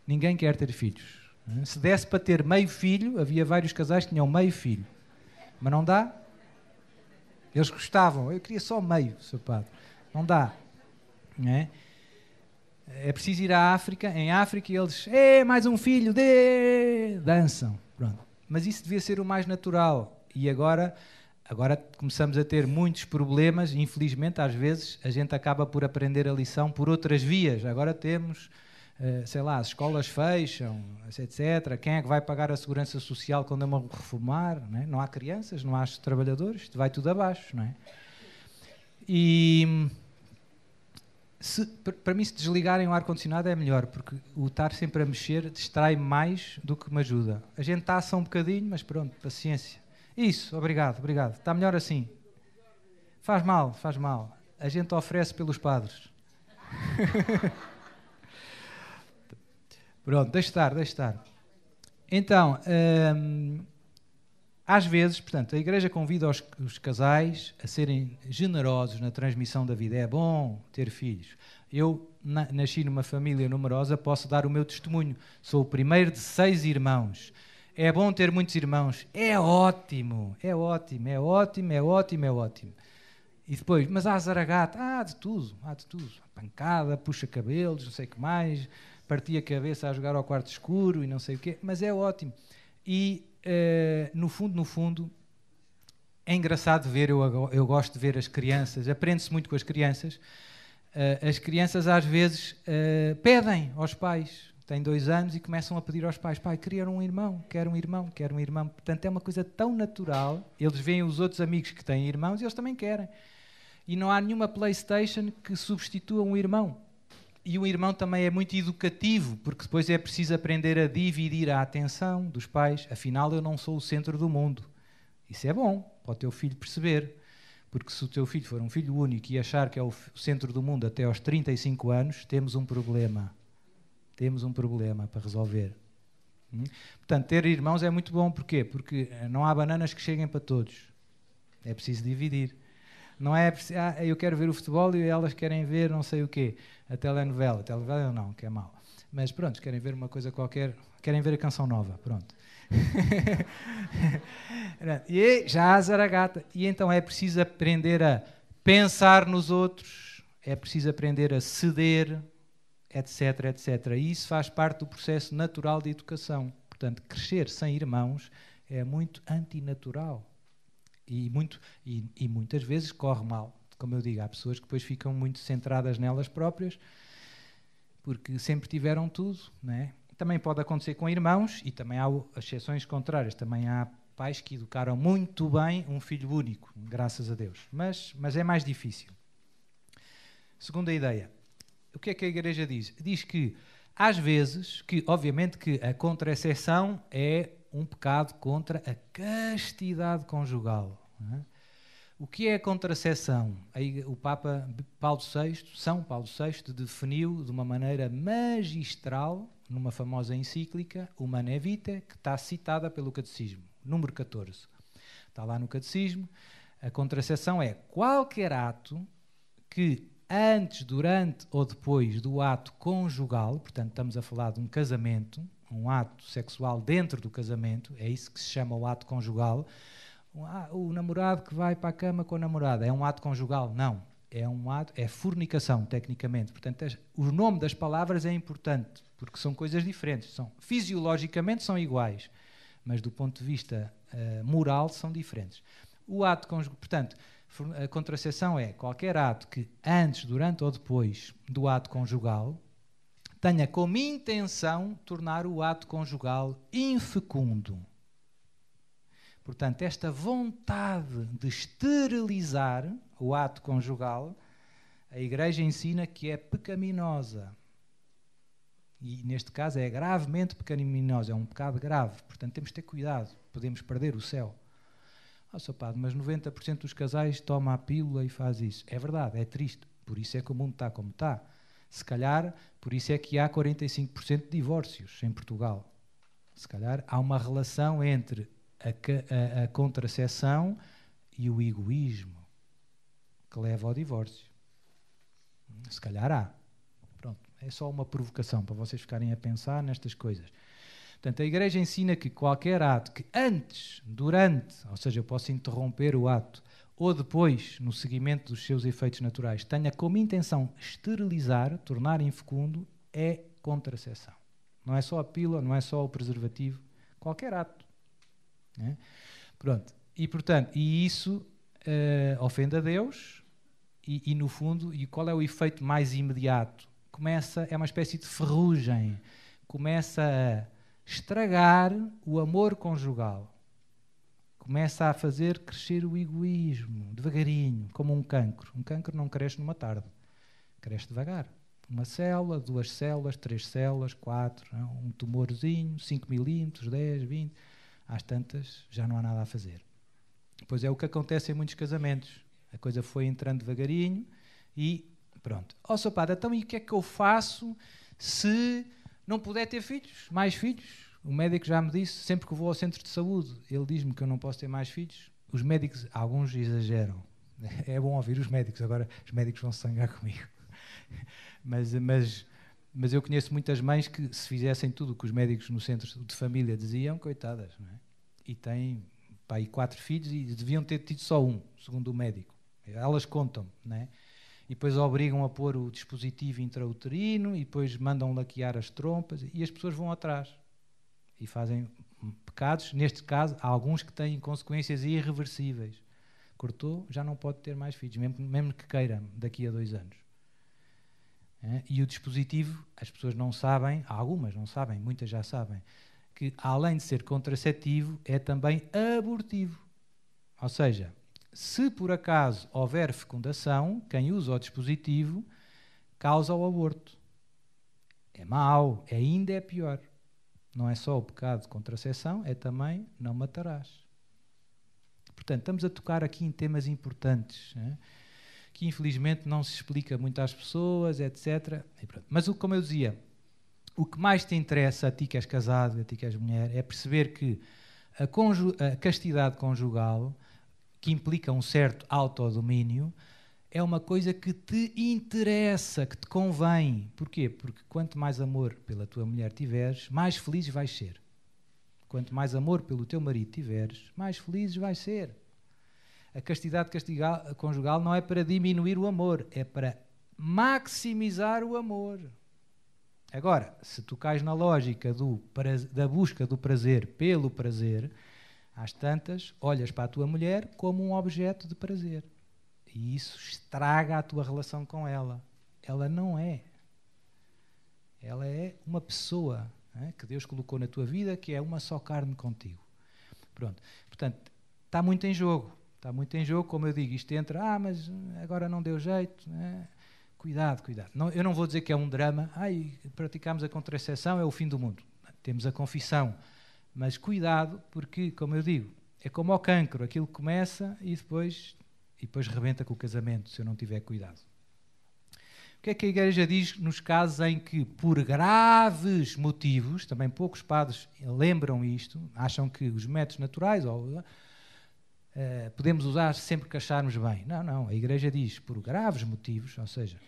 Ninguém quer ter filhos. Se desse para ter meio filho, havia vários casais que tinham meio filho. Mas não dá. Eles gostavam. Eu queria só meio, seu padre. Não dá. Não é? É preciso ir à África. Em África eles, é mais um filho de... Dançam. Pronto. Mas isso devia ser o mais natural. E agora, agora começamos a ter muitos problemas. Infelizmente, às vezes, a gente acaba por aprender a lição por outras vias. Agora temos eh, sei lá, as escolas fecham, etc. Quem é que vai pagar a segurança social quando eu me reformar? Não, é? não há crianças, não há trabalhadores, vai tudo abaixo. Não é? E para mim, se desligarem o ar-condicionado é melhor, porque o estar sempre a mexer distrai mais do que me ajuda. A gente taça tá um bocadinho, mas pronto, paciência. Isso, obrigado, obrigado. Está melhor assim. Faz mal, faz mal. A gente oferece pelos padres. [laughs] pronto, deixa estar, deixa estar. Então, hum, às vezes, portanto, a Igreja convida os, os, casais a serem generosos na transmissão da vida. É bom ter filhos. Eu na, nasci numa família numerosa, posso dar o meu testemunho. Sou o primeiro de seis irmãos. É bom ter muitos irmãos. É ótimo, é ótimo, é ótimo, é ótimo, é ótimo. E depois, mas há zaragata, há de tudo, há de tudo. Pancada, puxa cabelos, não sei o que mais, partia a cabeça a jogar ao quarto escuro e não sei o quê, mas é ótimo. E eh, no fundo, no fundo, é engraçado ver, eu, eu gosto de ver as crianças, aprende-se muito com as crianças. Uh, as crianças às vezes uh, pedem aos pais, têm dois anos e começam a pedir aos pais: pai, queria um irmão, quero um irmão, quero um irmão. Portanto, é uma coisa tão natural. Eles veem os outros amigos que têm irmãos e eles também querem. E não há nenhuma PlayStation que substitua um irmão e o irmão também é muito educativo, porque depois é preciso aprender a dividir a atenção dos pais. Afinal, eu não sou o centro do mundo. Isso é bom para o teu filho perceber. Porque se o teu filho for um filho único e achar que é o centro do mundo até aos 35 anos, temos um problema. Temos um problema para resolver. Hum? Portanto, ter irmãos é muito bom. Porquê? Porque eh, não há bananas que cheguem para todos. É preciso dividir. Não é, ah, eu quero ver o futebol e elas querem ver não sei o quê, a telenovela. A telenovela não, que é mau. Mas pronto, querem ver uma coisa qualquer, querem ver a canção nova, pronto. [laughs] e já a Zaragata. E então é preciso aprender a pensar nos outros, é preciso aprender a ceder, etc, etc. E isso faz parte do processo natural de educação. Portanto, crescer sem irmãos é muito antinatural e, muito, e, e muitas vezes corre mal. Como eu digo, há pessoas que depois ficam muito centradas nelas próprias, porque sempre tiveram tudo, né? Também pode acontecer com irmãos, e também há exceções contrárias, também há pais que educaram muito bem um filho único, graças a Deus. Mas, mas é mais difícil. Segunda ideia. O que é que a Igreja diz? Diz que, às vezes, que obviamente que a contracepção é um pecado contra a castidade conjugal. É? O que é a contracepção? Aí, o Papa Paulo VI, São Paulo VI, definiu de uma maneira magistral, numa famosa encíclica, Humana Evita, que está citada pelo Catecismo, número 14. Está lá no Catecismo. A contracepção é qualquer ato que antes, durante ou depois do ato conjugal, portanto, estamos a falar de um casamento, um ato sexual dentro do casamento, é isso que se chama o ato conjugal. O namorado que vai para a cama com a namorada é um ato conjugal? Não. É um ato, é fornicação, tecnicamente. Portanto, é, o nome das palavras é importante, porque são coisas diferentes. São, fisiologicamente são iguais, mas do ponto de vista uh, moral são diferentes. O ato conjugal, portanto, a contracepção é qualquer ato que antes, durante ou depois do ato conjugal, tenha como intenção tornar o ato conjugal infecundo. Portanto, esta vontade de esterilizar o ato conjugal, a Igreja ensina que é pecaminosa. E neste caso é gravemente pecaminosa, é um pecado grave. Portanto, temos de ter cuidado, podemos perder o céu. Ah, oh, Padre, mas 90% dos casais toma a pílula e faz isso. É verdade, é triste. Por isso é que o mundo está como está. Se calhar por isso é que há 45% de divórcios em Portugal. Se calhar há uma relação entre a, a, a e o egoísmo que leva ao divórcio. Se calhar há. Pronto, é só uma provocação para vocês ficarem a pensar nestas coisas. Portanto, a Igreja ensina que qualquer ato que antes, durante, ou seja, eu posso interromper o ato, ou depois, no seguimento dos seus efeitos naturais, tenha como intenção esterilizar, tornar infecundo, é contracepção. Não é só a pílula, não é só o preservativo, qualquer ato. Né? Pronto. E, portanto, e isso uh, ofende a Deus e, e, no fundo, e qual é o efeito mais imediato? Começa, é uma espécie de ferrugem, começa a estragar o amor conjugal começa a fazer crescer o egoísmo, devagarinho, como um cancro. Um cancro não cresce numa tarde, cresce devagar. Uma célula, duas células, três células, quatro, não? um tumorzinho, 5 milímetros, 10, 20. Às tantas, já não há nada a fazer. Pois é o que acontece em muitos casamentos. A coisa foi entrando devagarinho e pronto. Ó oh, Sopada, então e o que é que eu faço se não puder ter filhos? Mais filhos? O médico já me disse, sempre que vou ao centro de saúde, ele diz-me que eu não posso ter mais filhos. Os médicos, alguns exageram. [laughs] É bom ouvir os médicos, agora os médicos vão sangrar comigo. [laughs] Mas, mas, mas eu conheço muitas mães que, se fizessem tudo o que os médicos no centro de família diziam, coitadas, não é? E têm pai quatro filhos e deviam ter tido só um, segundo o médico. Elas contam, né? e depois obrigam a pôr o dispositivo intrauterino e depois mandam laquear as trompas e as pessoas vão atrás e fazem pecados, neste caso, há alguns que têm consequências irreversíveis. Cortou, já não pode ter mais filhos, mesmo, mesmo que queira, daqui a dois anos. É? E o dispositivo, as pessoas não sabem, algumas não sabem, muitas já sabem, que além de ser contraceptivo, é também abortivo. Ou seja, se por acaso houver fecundação, quem usa o dispositivo causa o aborto. É mau, ainda é pior. Não é só o pecado de contracepção, é também não matarás. Portanto, estamos a tocar aqui em temas importantes, né? que infelizmente não se explica muito às pessoas, etc. Mas como eu dizia, o que mais te interessa a ti que és casado, a ti que és mulher, é perceber que a, conju a castidade conjugal, que implica um certo autodomínio, é uma coisa que te interessa, que te convém. Porquê? Porque quanto mais amor pela tua mulher tiveres, mais feliz vais ser. Quanto mais amor pelo teu marido tiveres, mais feliz vais ser. A castidade conjugal não é para diminuir o amor, é para maximizar o amor. Agora, se tu cais na lógica do, da busca do prazer pelo prazer, às tantas, olhas para a tua mulher como um objeto de prazer. E isso estraga a tua relação com ela. Ela não é. Ela é uma pessoa né, que Deus colocou na tua vida, que é uma só carne contigo. Pronto. Portanto, está muito em jogo. Está muito em jogo, como eu digo, isto entra, ah, mas agora não deu jeito. Né? Cuidado, cuidado. Não, eu não vou dizer que é um drama, ai, praticamos a contracepção, é o fim do mundo. Temos a confissão. Mas cuidado, porque, como eu digo, é como ao cancro, aquilo começa e depois e depois rebenta com o casamento, se eu não tiver cuidado. O que é que a Igreja diz nos casos em que, por graves motivos, também poucos padres lembram isto, acham que os métodos naturais, ou, uh, podemos usar sempre que acharmos bem. Não, não, a Igreja diz, por graves motivos, ou seja,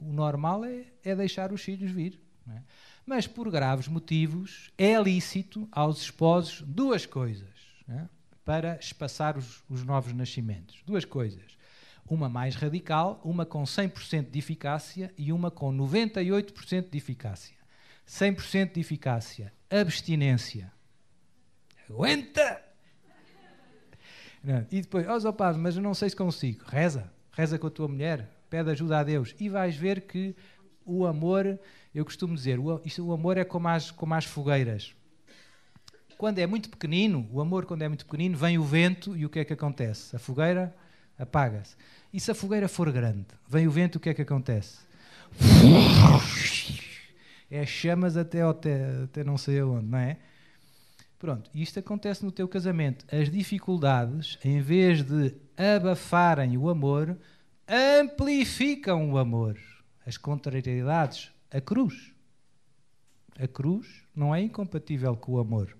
o normal é, é deixar os filhos vir. É? Mas, por graves motivos, é lícito aos esposos duas coisas. É? para espaçar os, os novos nascimentos. Duas coisas. Uma mais radical, uma com 100% de eficácia e uma com 98% de eficácia. 100% de eficácia, abstinência. Aguenta! Não. E depois, ó oh, mas eu não sei se consigo. Reza, reza com a tua mulher, pede ajuda a Deus e vais ver que o amor, eu costumo dizer, o, isto, o amor é como as, como as fogueiras. Quando é muito pequenino, o amor quando é muito pequenino, vem o vento e o que é que acontece? A fogueira apaga-se. E se a fogueira for grande, vem o vento e o que é que acontece? É chamas até, até, até não sei aonde, não é? Pronto, isto acontece no teu casamento. As dificuldades, em vez de abafarem o amor, amplificam o amor. As contrariedades, a cruz. A cruz não é incompatível com o amor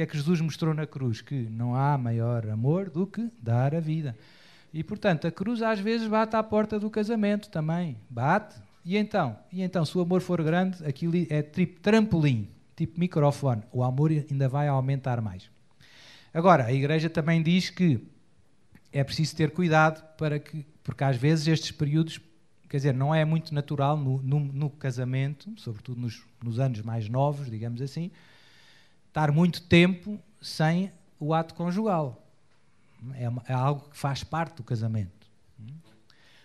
que é que Jesus mostrou na cruz? Que não há maior amor do que dar a vida. E portanto, a cruz às vezes bate à porta do casamento também. Bate. E então? E então, se o amor for grande, aquilo é tipo trampolim, tipo microfone. O amor ainda vai aumentar mais. Agora, a igreja também diz que é preciso ter cuidado para que, porque às vezes estes períodos, quer dizer, não é muito natural no, no, no casamento, sobretudo nos, nos anos mais novos, digamos assim, estar muito tempo sem o ato conjugal. É, uma, é algo que faz parte do casamento.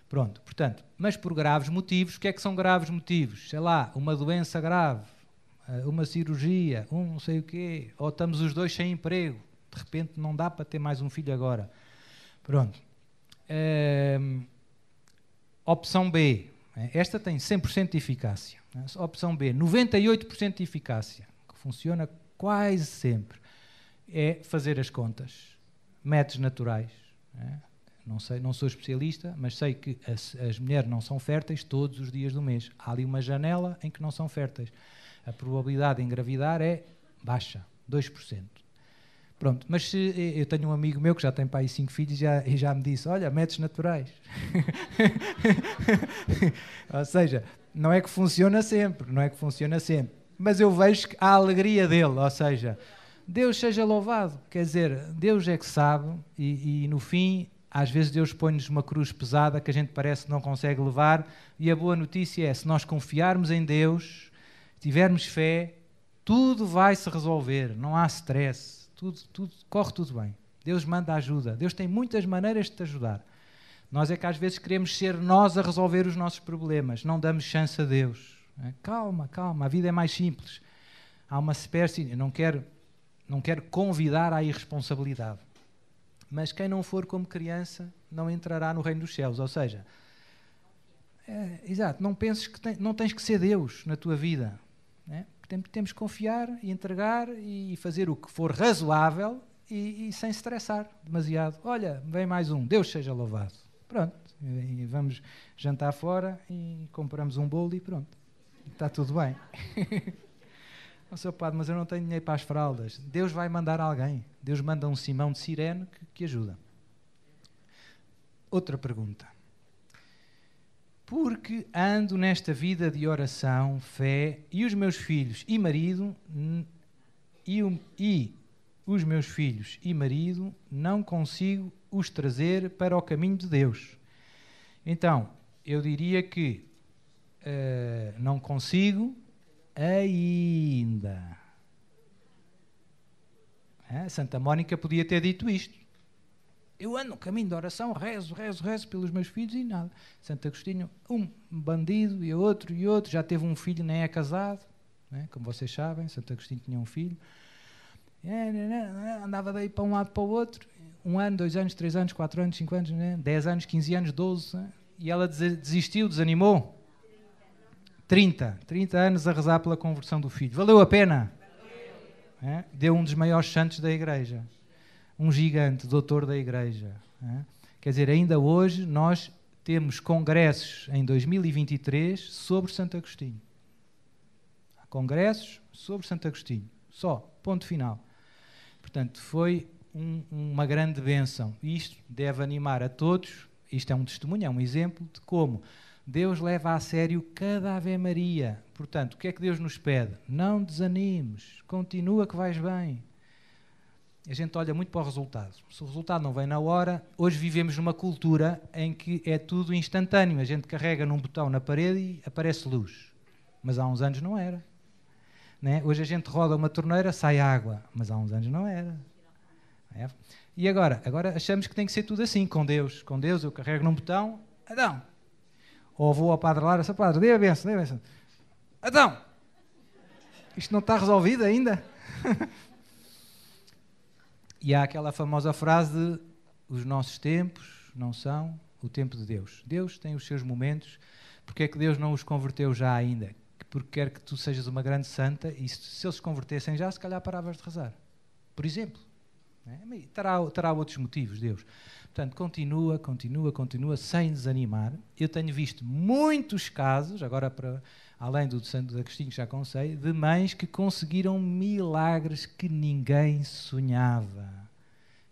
Pronto, portanto, mas por graves motivos, o que é que são graves motivos? Sei lá, uma doença grave, eh, uma cirurgia, um não sei o quê, ou estamos os dois sem emprego, de repente não dá para ter mais um filho agora. Pronto. Ehm, opção B, eh, esta tem 100% de eficácia. Né? Opção B, 98% de eficácia, que funciona quase sempre, é fazer as contas. Métodos naturais. Né? Não, sei, não sou especialista, mas sei que as, as mulheres não são férteis todos os dias do mês. Há ali uma janela em que não são férteis. A probabilidade de engravidar é baixa, 2%. Pronto, mas se, eh, eu tenho um amigo meu que já tem pai e cinco filhos e já, e já me disse: Olha, métodos naturais. [laughs] Ou seja, não é que funciona sempre, não é que funciona sempre mas eu vejo a alegria dele, ou seja, Deus seja louvado. Quer dizer, Deus é que sabe, e, e no fim, às vezes Deus põe-nos uma cruz pesada que a gente parece que não consegue levar, e a boa notícia é: se nós confiarmos em Deus, tivermos fé, tudo vai se resolver, não há stress, tudo, tudo, corre tudo bem. Deus manda ajuda, Deus tem muitas maneiras de te ajudar. Nós é que às vezes queremos ser nós a resolver os nossos problemas, não damos chance a Deus. É, calma, calma, a vida é mais simples. Há uma espécie, eu não quero, não quero convidar à irresponsabilidade, mas quem não for como criança não entrará no reino dos céus. Ou seja, é, exato, não penses que tem, não tens que ser Deus na tua vida. Né? Temos que confiar e entregar e fazer o que for razoável e, e sem estressar demasiado. Olha, vem mais um, Deus seja louvado. Pronto, vamos jantar fora e compramos um bolo e pronto. Está tudo bem. Oh, [laughs] seu padre, mas eu não tenho dinheiro para as fraldas. Deus vai mandar alguém. Deus manda um Simão de Sirene que, que ajuda. Outra pergunta. Porque ando nesta vida de oração, fé, e os meus filhos e marido, e, um, e os meus filhos e marido, não consigo os trazer para o caminho de Deus. Então, eu diria que Uh, não consigo ainda. É? Santa Mónica podia ter dito isto. Eu ando no caminho da oração, rezo, rezo, rezo pelos meus filhos e nada. Santo Agostinho, um bandido e outro e outro, já teve um filho, nem é casado, né? como vocês sabem, Santo Agostinho tinha um filho. É, né, né, né, andava daí para um lado para o outro, um ano, dois anos, três anos, quatro anos, cinco anos, né? dez anos, quinze anos, doze. Né? E ela desistiu, desanimou. 30, 30 anos a rezar pela conversão do filho. Valeu a pena? É? Deu um dos maiores santos da igreja. Um gigante, doutor da igreja. É? Quer dizer, ainda hoje nós temos congressos em 2023 sobre Santo Agostinho. congressos sobre Santo Agostinho. Só, ponto final. Portanto, foi um, uma grande bênção. Isto deve animar a todos. Isto é um testemunho, é um exemplo de como Deus leva a sério cada Ave Maria. Portanto, o que é que Deus nos pede? Não desanimes, continua que vais bem. A gente olha muito para o resultado. Se o resultado não vem na hora, hoje vivemos numa cultura em que é tudo instantâneo. A gente carrega num botão na parede e aparece luz. Mas há uns anos não era. Né? Hoje a gente roda uma torneira, sai água. Mas há uns anos não era. É? E agora? Agora achamos que tem que ser tudo assim, com Deus. Com Deus eu carrego num botão, Adão, ou vou ao padre Lara, seu padre, dê a benção, dê a benção. Então, isto não está resolvido ainda? [laughs] e há aquela famosa frase de, os nossos tempos não são o tempo de Deus. Deus tem os seus momentos, porque é que Deus não os converteu já ainda? Porque quer que tu sejas uma grande santa, e se, se eles se convertessem já, se calhar paravas de rezar. Por exemplo. É? Terá, terá outros motivos, Deus. Portanto, continua, continua, continua, sem desanimar. Eu tenho visto muitos casos, agora para além do de Santo Agostinho, já consei, de mães que conseguiram milagres que ninguém sonhava.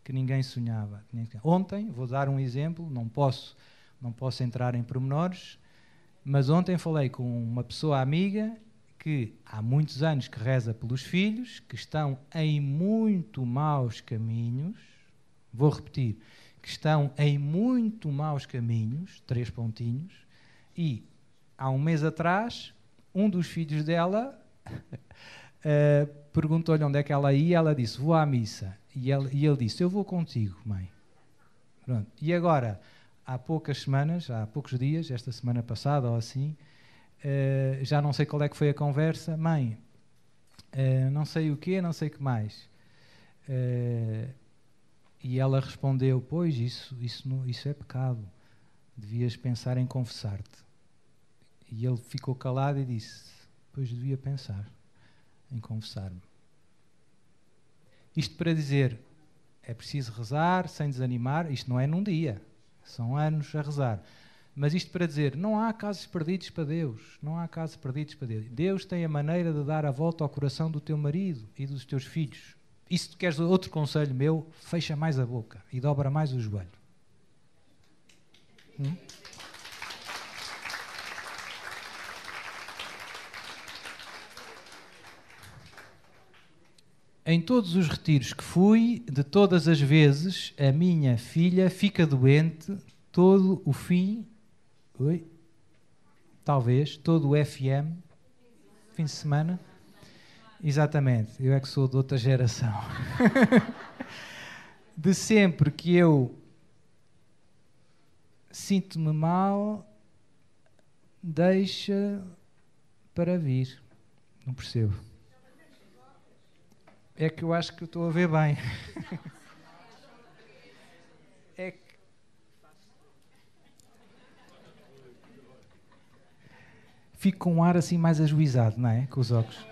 Que ninguém sonhava. Ontem, vou dar um exemplo, não posso, não posso entrar em pormenores, mas ontem falei com uma pessoa amiga que há muitos anos que reza pelos filhos, que estão em muito maus caminhos, vou repetir, que estão em muito maus caminhos, três pontinhos, e há um mês atrás, um dos filhos dela uh, [laughs] perguntou-lhe onde é que ela ia, ela disse, vou à missa. E ele, e ele disse, eu vou contigo, mãe. Pronto. E agora, há poucas semanas, há poucos dias, esta semana passada ou assim, eh, já não sei qual é que foi a conversa, mãe, uh, não sei o quê, não sei o que mais. Uh, e ela respondeu, pois, isso, isso, isso é pecado, devias pensar em confessar-te. E ele ficou calado e disse, pois devia pensar em confessar-me. Isto para dizer, é preciso rezar sem desanimar, isto não é num dia, são anos a rezar. Mas isto para dizer, não há casos perdidos para Deus, não há casos perdidos para Deus. Deus tem a maneira de dar a volta ao coração do teu marido e dos teus filhos. E se tu queres outro conselho meu, fecha mais a boca e dobra mais o joelho. Hum? Em todos os retiros que fui, de todas as vezes, a minha filha fica doente todo o fim Talvez, todo o FM, fim de semana. Exatamente, eu é que sou de outra geração. [laughs] de sempre que eu sinto-me mal, deixa para vir. Não percebo. É que eu acho que estou a ver bem. [laughs] fico com um ar assim mais ajuizado, não é? Com os óculos.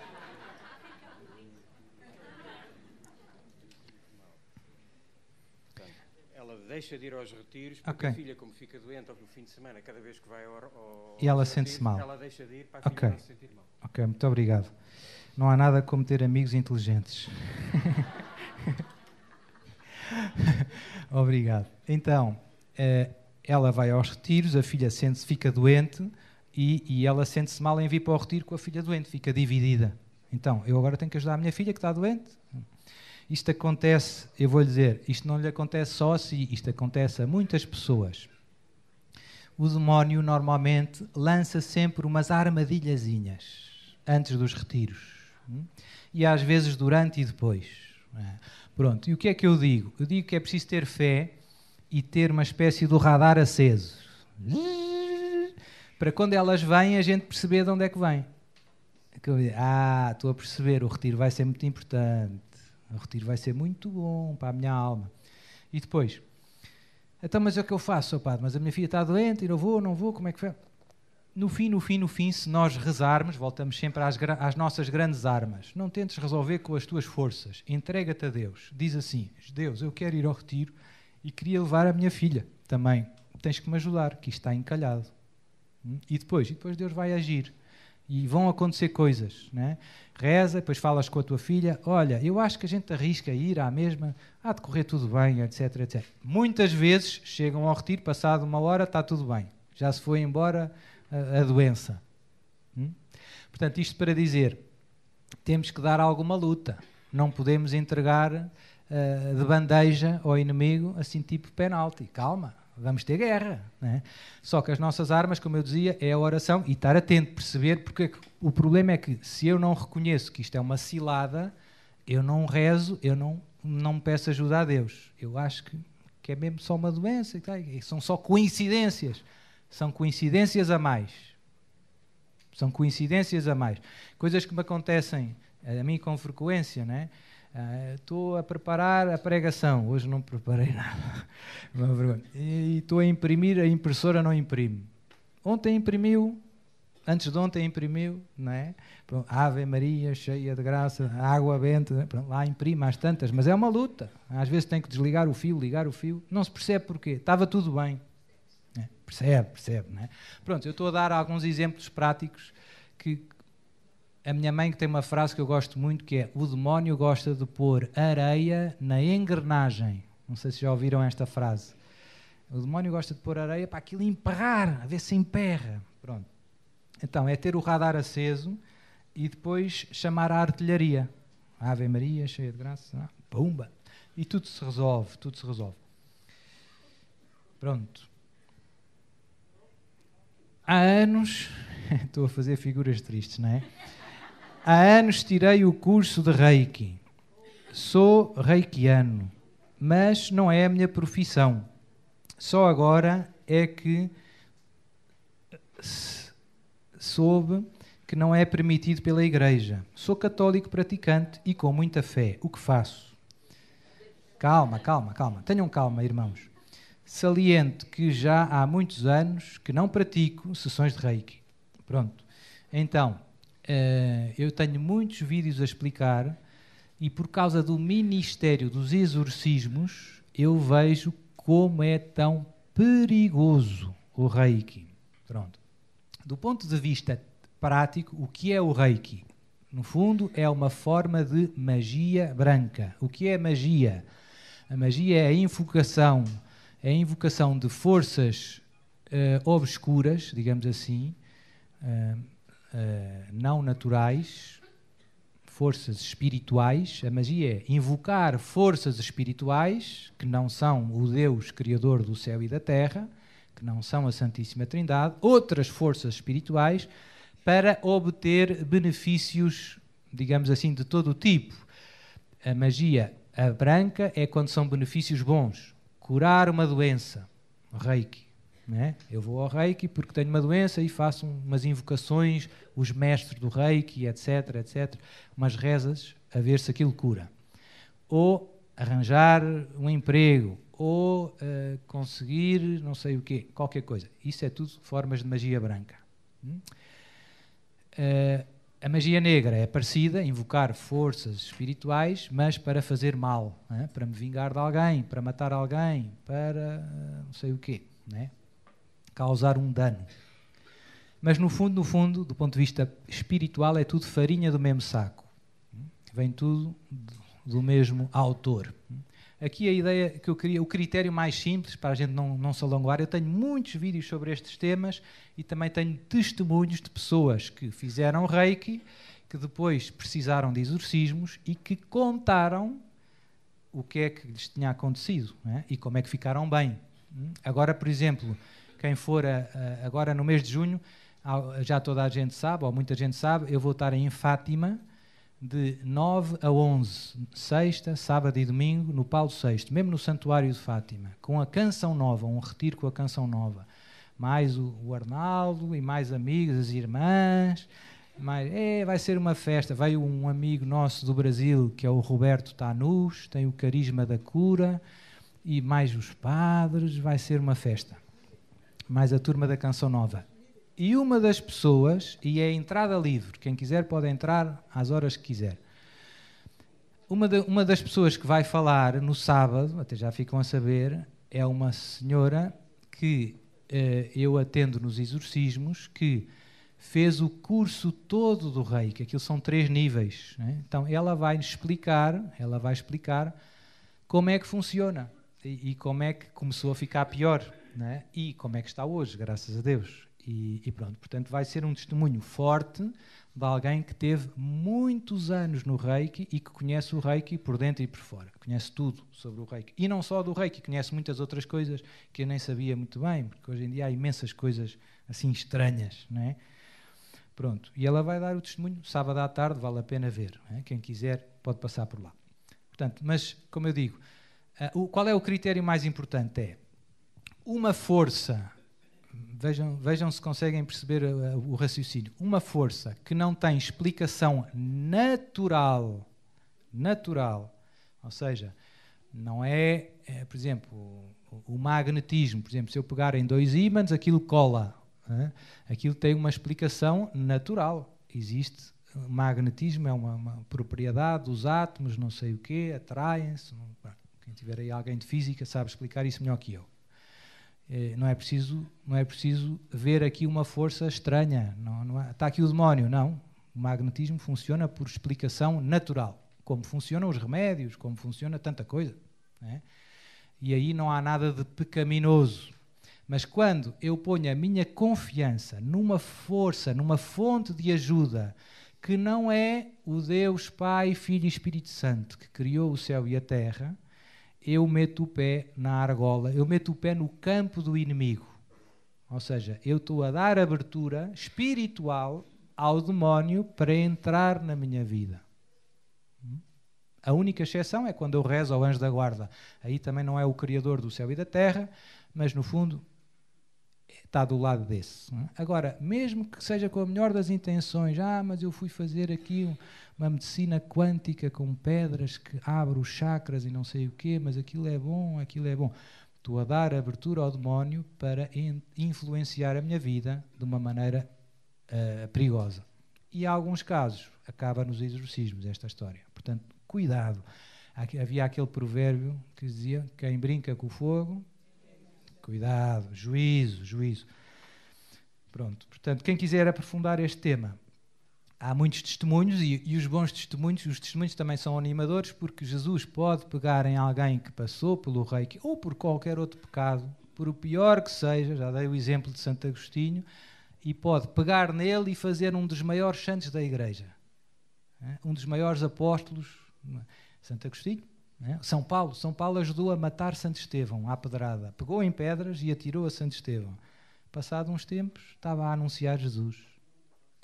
Ela deixa de ir aos retiros, porque okay. a filha, como fica doente ao fim de semana, cada vez que vai ao, ao E ela sente-se mal. Ela deixa de ir para a okay. não se sentir mal. Ok, muito obrigado. Não há nada como ter amigos inteligentes. [laughs] obrigado. Então, eh, ela vai aos retiros, a filha sente-se, fica doente, e, e ela sente-se mal em vir para o retiro com a filha doente, fica dividida. Então, eu agora tenho que ajudar a minha filha que está doente. Isto acontece, eu vou lhe dizer, isto não lhe acontece só se isto acontece a muitas pessoas. O demónio normalmente lança sempre umas armadilhazinhas antes dos retiros. Hum? E às vezes durante e depois. É? Pronto, e o que é que eu digo? Eu digo que é preciso ter fé e ter uma espécie do radar aceso para quando elas vêm a gente perceber de onde é que vêm. É ah, estou a perceber, o retiro vai ser muito importante, o retiro vai ser muito bom para a minha alma. E depois, então, mas é o que eu faço, seu padre, mas a minha filha está doente e não vou, não vou, como é que foi? No fim, no fim, no fim, se nós rezarmos, voltamos sempre às, às nossas grandes armas. Não tentes resolver com as tuas forças. Entrega-te a Deus. Diz assim: Deus, eu quero ir ao retiro e queria levar a minha filha também. Tens que me ajudar, que isto está encalhado. Hum? E depois? E depois Deus vai agir. E vão acontecer coisas. Né? Reza, depois falas com a tua filha: Olha, eu acho que a gente arrisca ir à mesma, há de correr tudo bem, etc. etc. Muitas vezes chegam ao retiro, passado uma hora, está tudo bem. Já se foi embora a, a doença. Hum? Portanto, isto para dizer: temos que dar alguma luta. Não podemos entregar uh, de bandeja ao inimigo, assim tipo penalti. Calma, vamos ter guerra. Né? Só que as nossas armas, como eu dizia, é a oração e estar atento, perceber, porque é o problema é que se eu não reconheço que isto é uma cilada, eu não rezo, eu não, não peço ajuda a Deus. Eu acho que, que é mesmo só uma doença, e tal, e são só coincidências. São coincidências a mais. São coincidências a mais. Coisas que me acontecem eh, a mim com frequência, né? é? Uh, estou a preparar a pregação. Hoje não preparei [laughs] nada. e estou a imprimir, a impressora não imprime. Ontem imprimiu, antes de ontem imprimiu, não é? Pronto, Ave Maria, cheia de graça, água benta, é? pronto, lá imprime às tantas, mas é uma luta. Às vezes tem que desligar o fio, ligar o fio. Não se percebe porquê. Estava tudo bem. É? Percebe, percebe, não é? Pronto, eu estou a dar alguns exemplos práticos que, a minha mãe que tem uma frase que eu gosto muito que é o demónio gosta de pôr areia na engrenagem. Não sei se já ouviram esta frase. O demónio gosta de pôr areia para aquilo emperrar, a ver se emperra. Pronto. Então, é ter o radar aceso e depois chamar a artilharia. Ave Maria, cheia de graça. É? pumba! E tudo se resolve, tudo se resolve. Pronto. Há anos, [laughs] estou a fazer figuras tristes, não é? Há anos tirei o curso de Reiki. Sou reikiano, mas não é a minha profissão. Só agora é que soube que não é permitido pela Igreja. Sou católico praticante e com muita fé. O que faço? Calma, calma, calma. Tenham calma, irmãos. Saliente que já há muitos anos que não pratico sessões de reiki. Pronto. Então, eh, eu tenho muitos vídeos a explicar e por causa do Ministério dos Exorcismos, eu vejo como é tão perigoso o Reiki. Pronto. Do ponto de vista prático, o que é o Reiki? No fundo, é uma forma de magia branca. O que é magia? A magia é a invocação, é a invocação de forças uh, obscuras, digamos assim, uh, eh, não naturais, forças espirituais. A magia é invocar forças espirituais que não são o Deus Criador do céu e da terra, que não são a Santíssima Trindade, outras forças espirituais para obter benefícios, digamos assim, de todo o tipo. A magia a branca é quando são benefícios bons. Curar uma doença, reiki. Né? Eu vou ao reiki porque tenho uma doença e faço umas invocações, os mestres do reiki, etc, etc, umas rezas a ver se aquilo cura. Ou arranjar um emprego, ou uh, conseguir não sei o quê, qualquer coisa. Isso é tudo formas de magia branca. Hum? Uh, a magia negra é parecida, invocar forças espirituais, mas para fazer mal, né? para me vingar de alguém, para matar alguém, para uh, não sei o quê. Né? causar um dano. Mas no fundo, no fundo, do ponto de vista espiritual, é tudo farinha do mesmo saco. Vem tudo do mesmo autor. Aqui a ideia que eu queria, o critério mais simples, para a gente não, não se alongar, eu tenho muitos vídeos sobre estes temas e também tenho testemunhos de pessoas que fizeram reiki, que depois precisaram de exorcismos e que contaram o que é que lhes tinha acontecido é? e como é que ficaram bem. Agora, por exemplo, quem for a, eh, a, eh, agora no mês de junho, já toda a gente sabe, ou muita gente sabe, eu vou estar em Fátima de 9 a 11, sexta, sábado e domingo, no Paulo VI, mesmo no Santuário de Fátima, com a Canção Nova, um retiro com a Canção Nova. Mais o, o Arnaldo e mais amigos, as irmãs. Mais, é, vai ser uma festa. Veio um amigo nosso do Brasil, que é o Roberto Tanus, tem o carisma da cura, e mais os padres. Vai ser uma festa mais a turma da Canção Nova. E uma das pessoas, e é entrada livre, quem quiser pode entrar às horas que quiser. Uma, de, uma das pessoas que vai falar no sábado, até já ficam a saber, é uma senhora que eh, eu atendo nos exorcismos, que fez o curso todo do rei, que aquilo são três níveis. Né? Então ela vai explicar, ela vai explicar como é que funciona e, e como é que começou a ficar pior né? e como é que está hoje, graças a Deus. E, e, pronto, portanto, vai ser um testemunho forte de alguém que teve muitos anos no Reiki e que conhece o Reiki por dentro e por fora. Conhece tudo sobre o Reiki. E não só do Reiki, conhece muitas outras coisas que eu nem sabia muito bem, porque hoje em dia há imensas coisas assim estranhas, né Pronto, e ela vai dar o testemunho sábado à tarde, vale a pena ver. Né? Quem quiser pode passar por lá. Portanto, mas como eu digo, uh, o, qual é o critério mais importante? É uma força, vejam, vejam se conseguem perceber eh, eh, o raciocínio, uma força que não tem explicação natural, natural, ou seja, não é, é por exemplo, o, o magnetismo, por exemplo, se eu pegar em dois ímãs, aquilo cola, né? aquilo tem uma explicação natural, existe magnetismo é uma, uma, propriedade dos átomos, não sei o quê, atraem-se. Quem tiver aí alguém de física sabe explicar isso melhor que eu. Eh, não é preciso não é preciso ver aqui uma força estranha não, não é, está aqui o demónio não o magnetismo funciona por explicação natural como funcionam os remédios como funciona tanta coisa né? e aí não há nada de pecaminoso mas quando eu ponho a minha confiança numa força numa fonte de ajuda que não é o Deus Pai Filho e Espírito Santo que criou o céu e a terra eu meto o pé na argola, eu meto o pé no campo do inimigo. Ou seja, eu estou a dar abertura espiritual ao demónio para entrar na minha vida. Hum? A única exceção é quando eu rezo ao anjo da guarda. Aí também não é o Criador do céu e da terra, mas no fundo está do lado desse. É? Agora, mesmo que seja com a melhor das intenções, ah, mas eu fui fazer aqui uma medicina quântica com pedras que abre os chakras e não sei o quê, mas aquilo é bom, aquilo é bom. Estou a dar abertura ao demónio para influenciar a minha vida de uma maneira uh, perigosa. E há alguns casos, acaba nos exorcismos esta história. Portanto, cuidado. Havia aquele provérbio que dizia: quem brinca com o fogo Cuidado, juízo, juízo. Pronto, portanto, quem quiser aprofundar este tema, há muitos testemunhos e, e, os bons testemunhos, os testemunhos também são animadores, porque Jesus pode pegar em alguém que passou pelo reiki ou por qualquer outro pecado, por o pior que seja, já dei o exemplo de Santo Agostinho, e pode pegar nele e fazer um dos maiores santos da Igreja, né? um dos maiores apóstolos. Né? Santo Agostinho né? São Paulo, São Paulo ajudou a matar Santo Estevão à pedrada. Pegou em pedras e atirou a Santo Estevão. Passado uns tempos, estava a anunciar Jesus.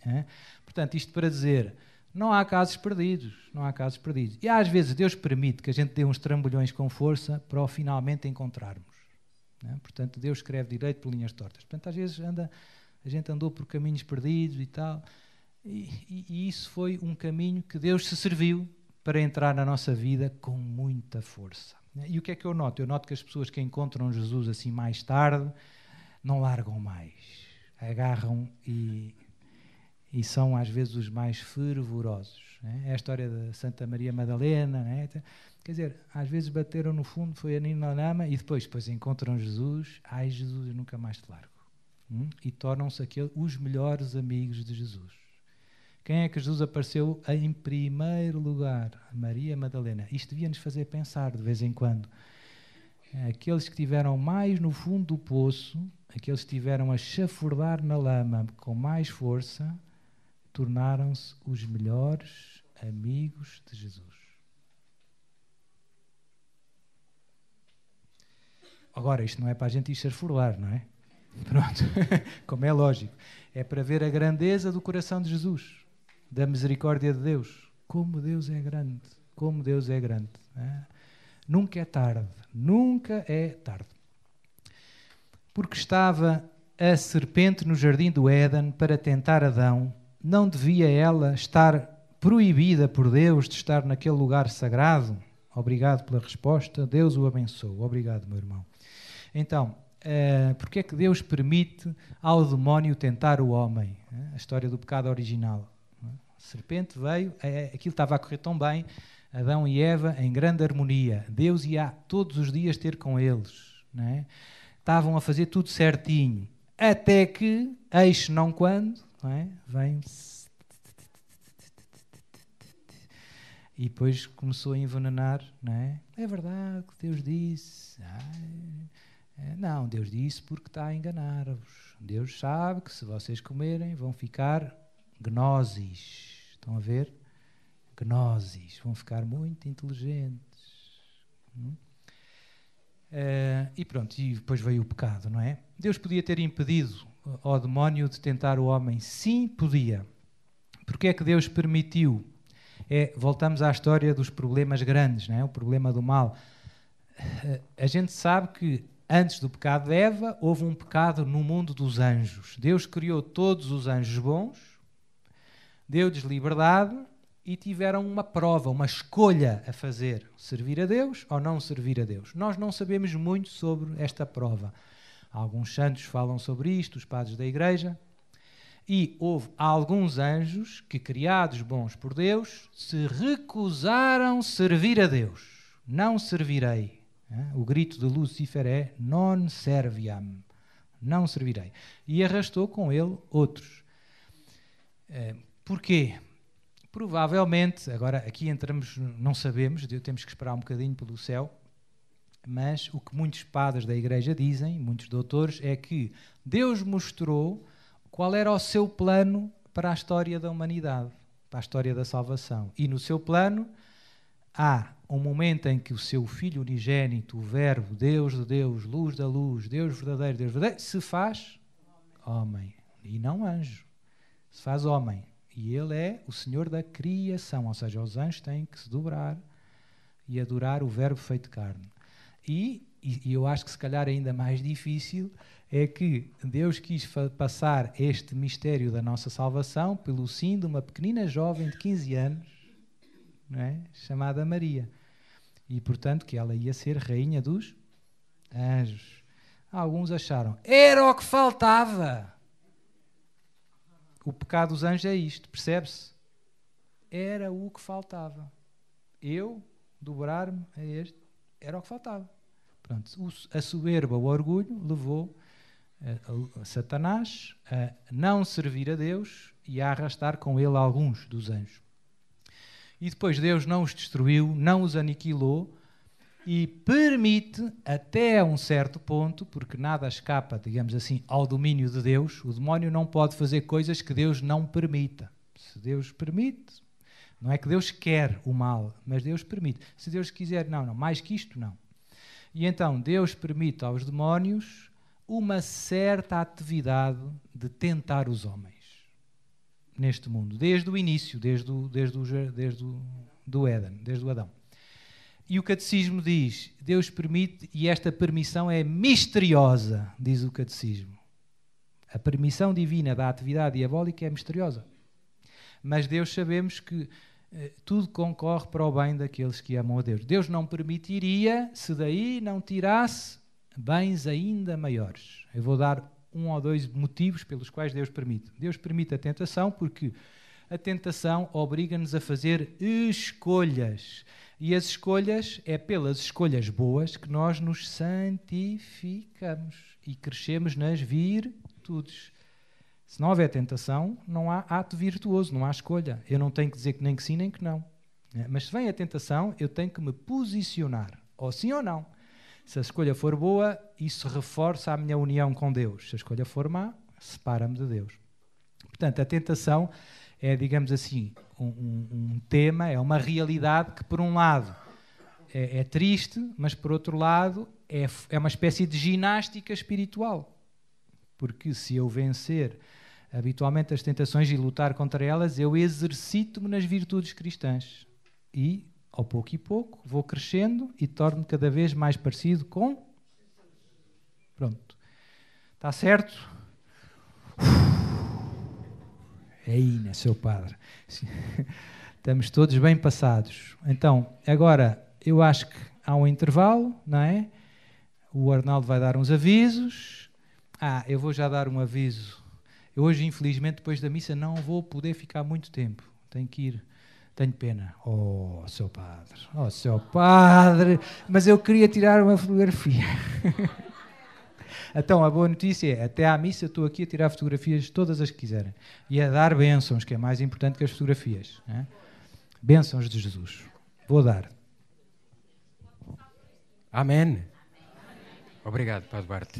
É? Portanto, isto para dizer, não há casos perdidos, não há casos perdidos. E às vezes Deus permite que a gente dê uns trambolhões com força para o finalmente encontrarmos. É? Portanto, Deus escreve direito por linhas tortas. Portanto, às vezes anda, a gente andou por caminhos perdidos e tal. e, e, e isso foi um caminho que Deus se serviu para entrar na nossa vida com muita força. E o que é que eu noto? Eu noto que as pessoas que encontram Jesus assim mais tarde não largam mais, agarram e, e são às vezes os mais fervorosos. Né? É a história da Santa Maria Madalena, né? Então, quer dizer, às vezes bateram no fundo, foi a Nina Lama e depois, depois encontram Jesus, ai Jesus, eu nunca mais te largo. Hum? E tornam-se os melhores amigos de Jesus. Quem é que Jesus apareceu em primeiro lugar? Maria Madalena. Isto devia nos fazer pensar de vez em quando. Aqueles que tiveram mais no fundo do poço, aqueles que tiveram a chafurdar na lama com mais força, tornaram-se os melhores amigos de Jesus. Agora, isto não é para a gente ir chafurdar, não é? Pronto, [laughs] como é lógico. É para ver a grandeza do coração de Jesus da misericórdia de Deus. Como Deus é grande, como Deus é grande. É? Nunca é tarde, nunca é tarde. Porque estava a serpente no jardim do Éden para tentar Adão, não devia ela estar proibida por Deus de estar naquele lugar sagrado? Obrigado pela resposta. Deus o abençoe. Obrigado, meu irmão. Então, uh, porque é que Deus permite ao demónio tentar o homem? Né? A história do pecado original serpente veio, é, aquilo estava a correr tão bem, Adão e Eva em grande harmonia. Deus ia todos os dias ter com eles. Né? Estavam a fazer tudo certinho. Até que, eis não quando, não é? vem. E depois começou a envenenar. Não é? é verdade que Deus disse. Ai, ah, é, não, Deus disse porque está a enganar-vos. Deus sabe que se vocês comerem vão ficar Gnosis. Estão a ver? Gnosis. Vão ficar muito inteligentes. Hum? Uh, e pronto, e depois veio o pecado, não é? Deus podia ter impedido eh, ao demónio de tentar o homem. Sim, podia. Porque é que Deus permitiu? É, voltamos à história dos problemas grandes, não é? o problema do mal. Eh, a gente sabe que antes do pecado de Eva, houve um pecado no mundo dos anjos. Deus criou todos os anjos bons deu-lhes liberdade e tiveram uma prova, uma escolha a fazer: servir a Deus ou não servir a Deus. Nós não sabemos muito sobre esta prova. Alguns santos falam sobre isto, os padres da Igreja. E houve alguns anjos que, criados bons por Deus, se recusaram servir a Deus. Não servirei. O grito de Lúcifer é non serviam. Não servirei. E arrastou com ele outros. Eh, Porquê? Provavelmente, agora aqui entramos, não sabemos, temos que esperar um bocadinho pelo céu, mas o que muitos padres da igreja dizem, muitos doutores, é que Deus mostrou qual era o seu plano para a história da humanidade, para a história da salvação. E no seu plano há um momento em que o seu Filho unigênito, o Verbo, Deus de Deus, luz da luz, Deus verdadeiro, Deus verdadeiro, se faz homem e não anjo. Se faz homem. E ele é o Senhor da criação, ou seja, os anjos têm que se dobrar e adorar o Verbo feito carne. E, e, eu acho que se calhar ainda mais difícil é que Deus quis passar este mistério da nossa salvação pelo sim de uma pequenina jovem de 15 anos, é? chamada Maria. E portanto que ela ia ser rainha dos anjos. Alguns acharam, era o que faltava. O pecado dos anjos é isto, percebe-se? Era o que faltava. Eu dobrar-me a este era o que faltava. Pronto, a soberba, o orgulho, levou eh, a, a, a Satanás a não servir a Deus e a arrastar com ele alguns dos anjos. E depois Deus não os destruiu, não os aniquilou, e permite, até um certo ponto, porque nada escapa, digamos assim, ao domínio de Deus, o demónio não pode fazer coisas que Deus não permita. Se Deus permite, não é que Deus quer o mal, mas Deus permite. Se Deus quiser, não, não, mais que isto, não. E então Deus permite aos demónios uma certa atividade de tentar os homens neste mundo, desde o início, desde o, desde o, desde o do Éden, desde o Adão. E o catecismo diz: Deus permite e esta permissão é misteriosa, diz o catecismo. A permissão divina da atividade diabólica é misteriosa. Mas Deus sabemos que eh, tudo concorre para o bem daqueles que amam a Deus. Deus não permitiria se daí não tirasse bens ainda maiores. Eu vou dar um ou dois motivos pelos quais Deus permite. Deus permite a tentação porque a tentação obriga-nos a fazer escolhas. E as escolhas, é pelas escolhas boas que nós nos santificamos e crescemos nas virtudes. Se não houver tentação, não há ato virtuoso, não há escolha. Eu não tenho que dizer que nem que sim, nem que não. Né? Mas se vem a tentação, eu tenho que me posicionar, ou sim ou não. Se a escolha for boa, isso reforça a minha união com Deus. Se a escolha for má, separa-me de Deus. Portanto, a tentação é, digamos assim, um, um, tema, é uma realidade que, por um lado, é, é triste, mas, por outro lado, é, é uma espécie de ginástica espiritual. Porque se eu vencer habitualmente as tentações e lutar contra elas, eu exercito-me nas virtudes cristãs. E, ao pouco e pouco, vou crescendo e torno-me cada vez mais parecido com. Pronto. Está certo? Uf né, seu padre. [laughs] Estamos todos bem passados. Então, agora, eu acho que há um intervalo, não é? O Arnaldo vai dar uns avisos. Ah, eu vou já dar um aviso. Eu hoje, infelizmente, depois da missa, não vou poder ficar muito tempo. Tenho que ir. Tenho pena. Oh, seu padre. Oh, seu padre. Mas eu queria tirar uma fotografia. [laughs] Então, a boa notícia é, até à missa estou aqui a tirar fotografias todas as que quiserem. E a dar bênçãos, que é mais importante que as fotografias. Né? Bênçãos de Jesus. Vou dar. Amém. Obrigado, Padre Bart.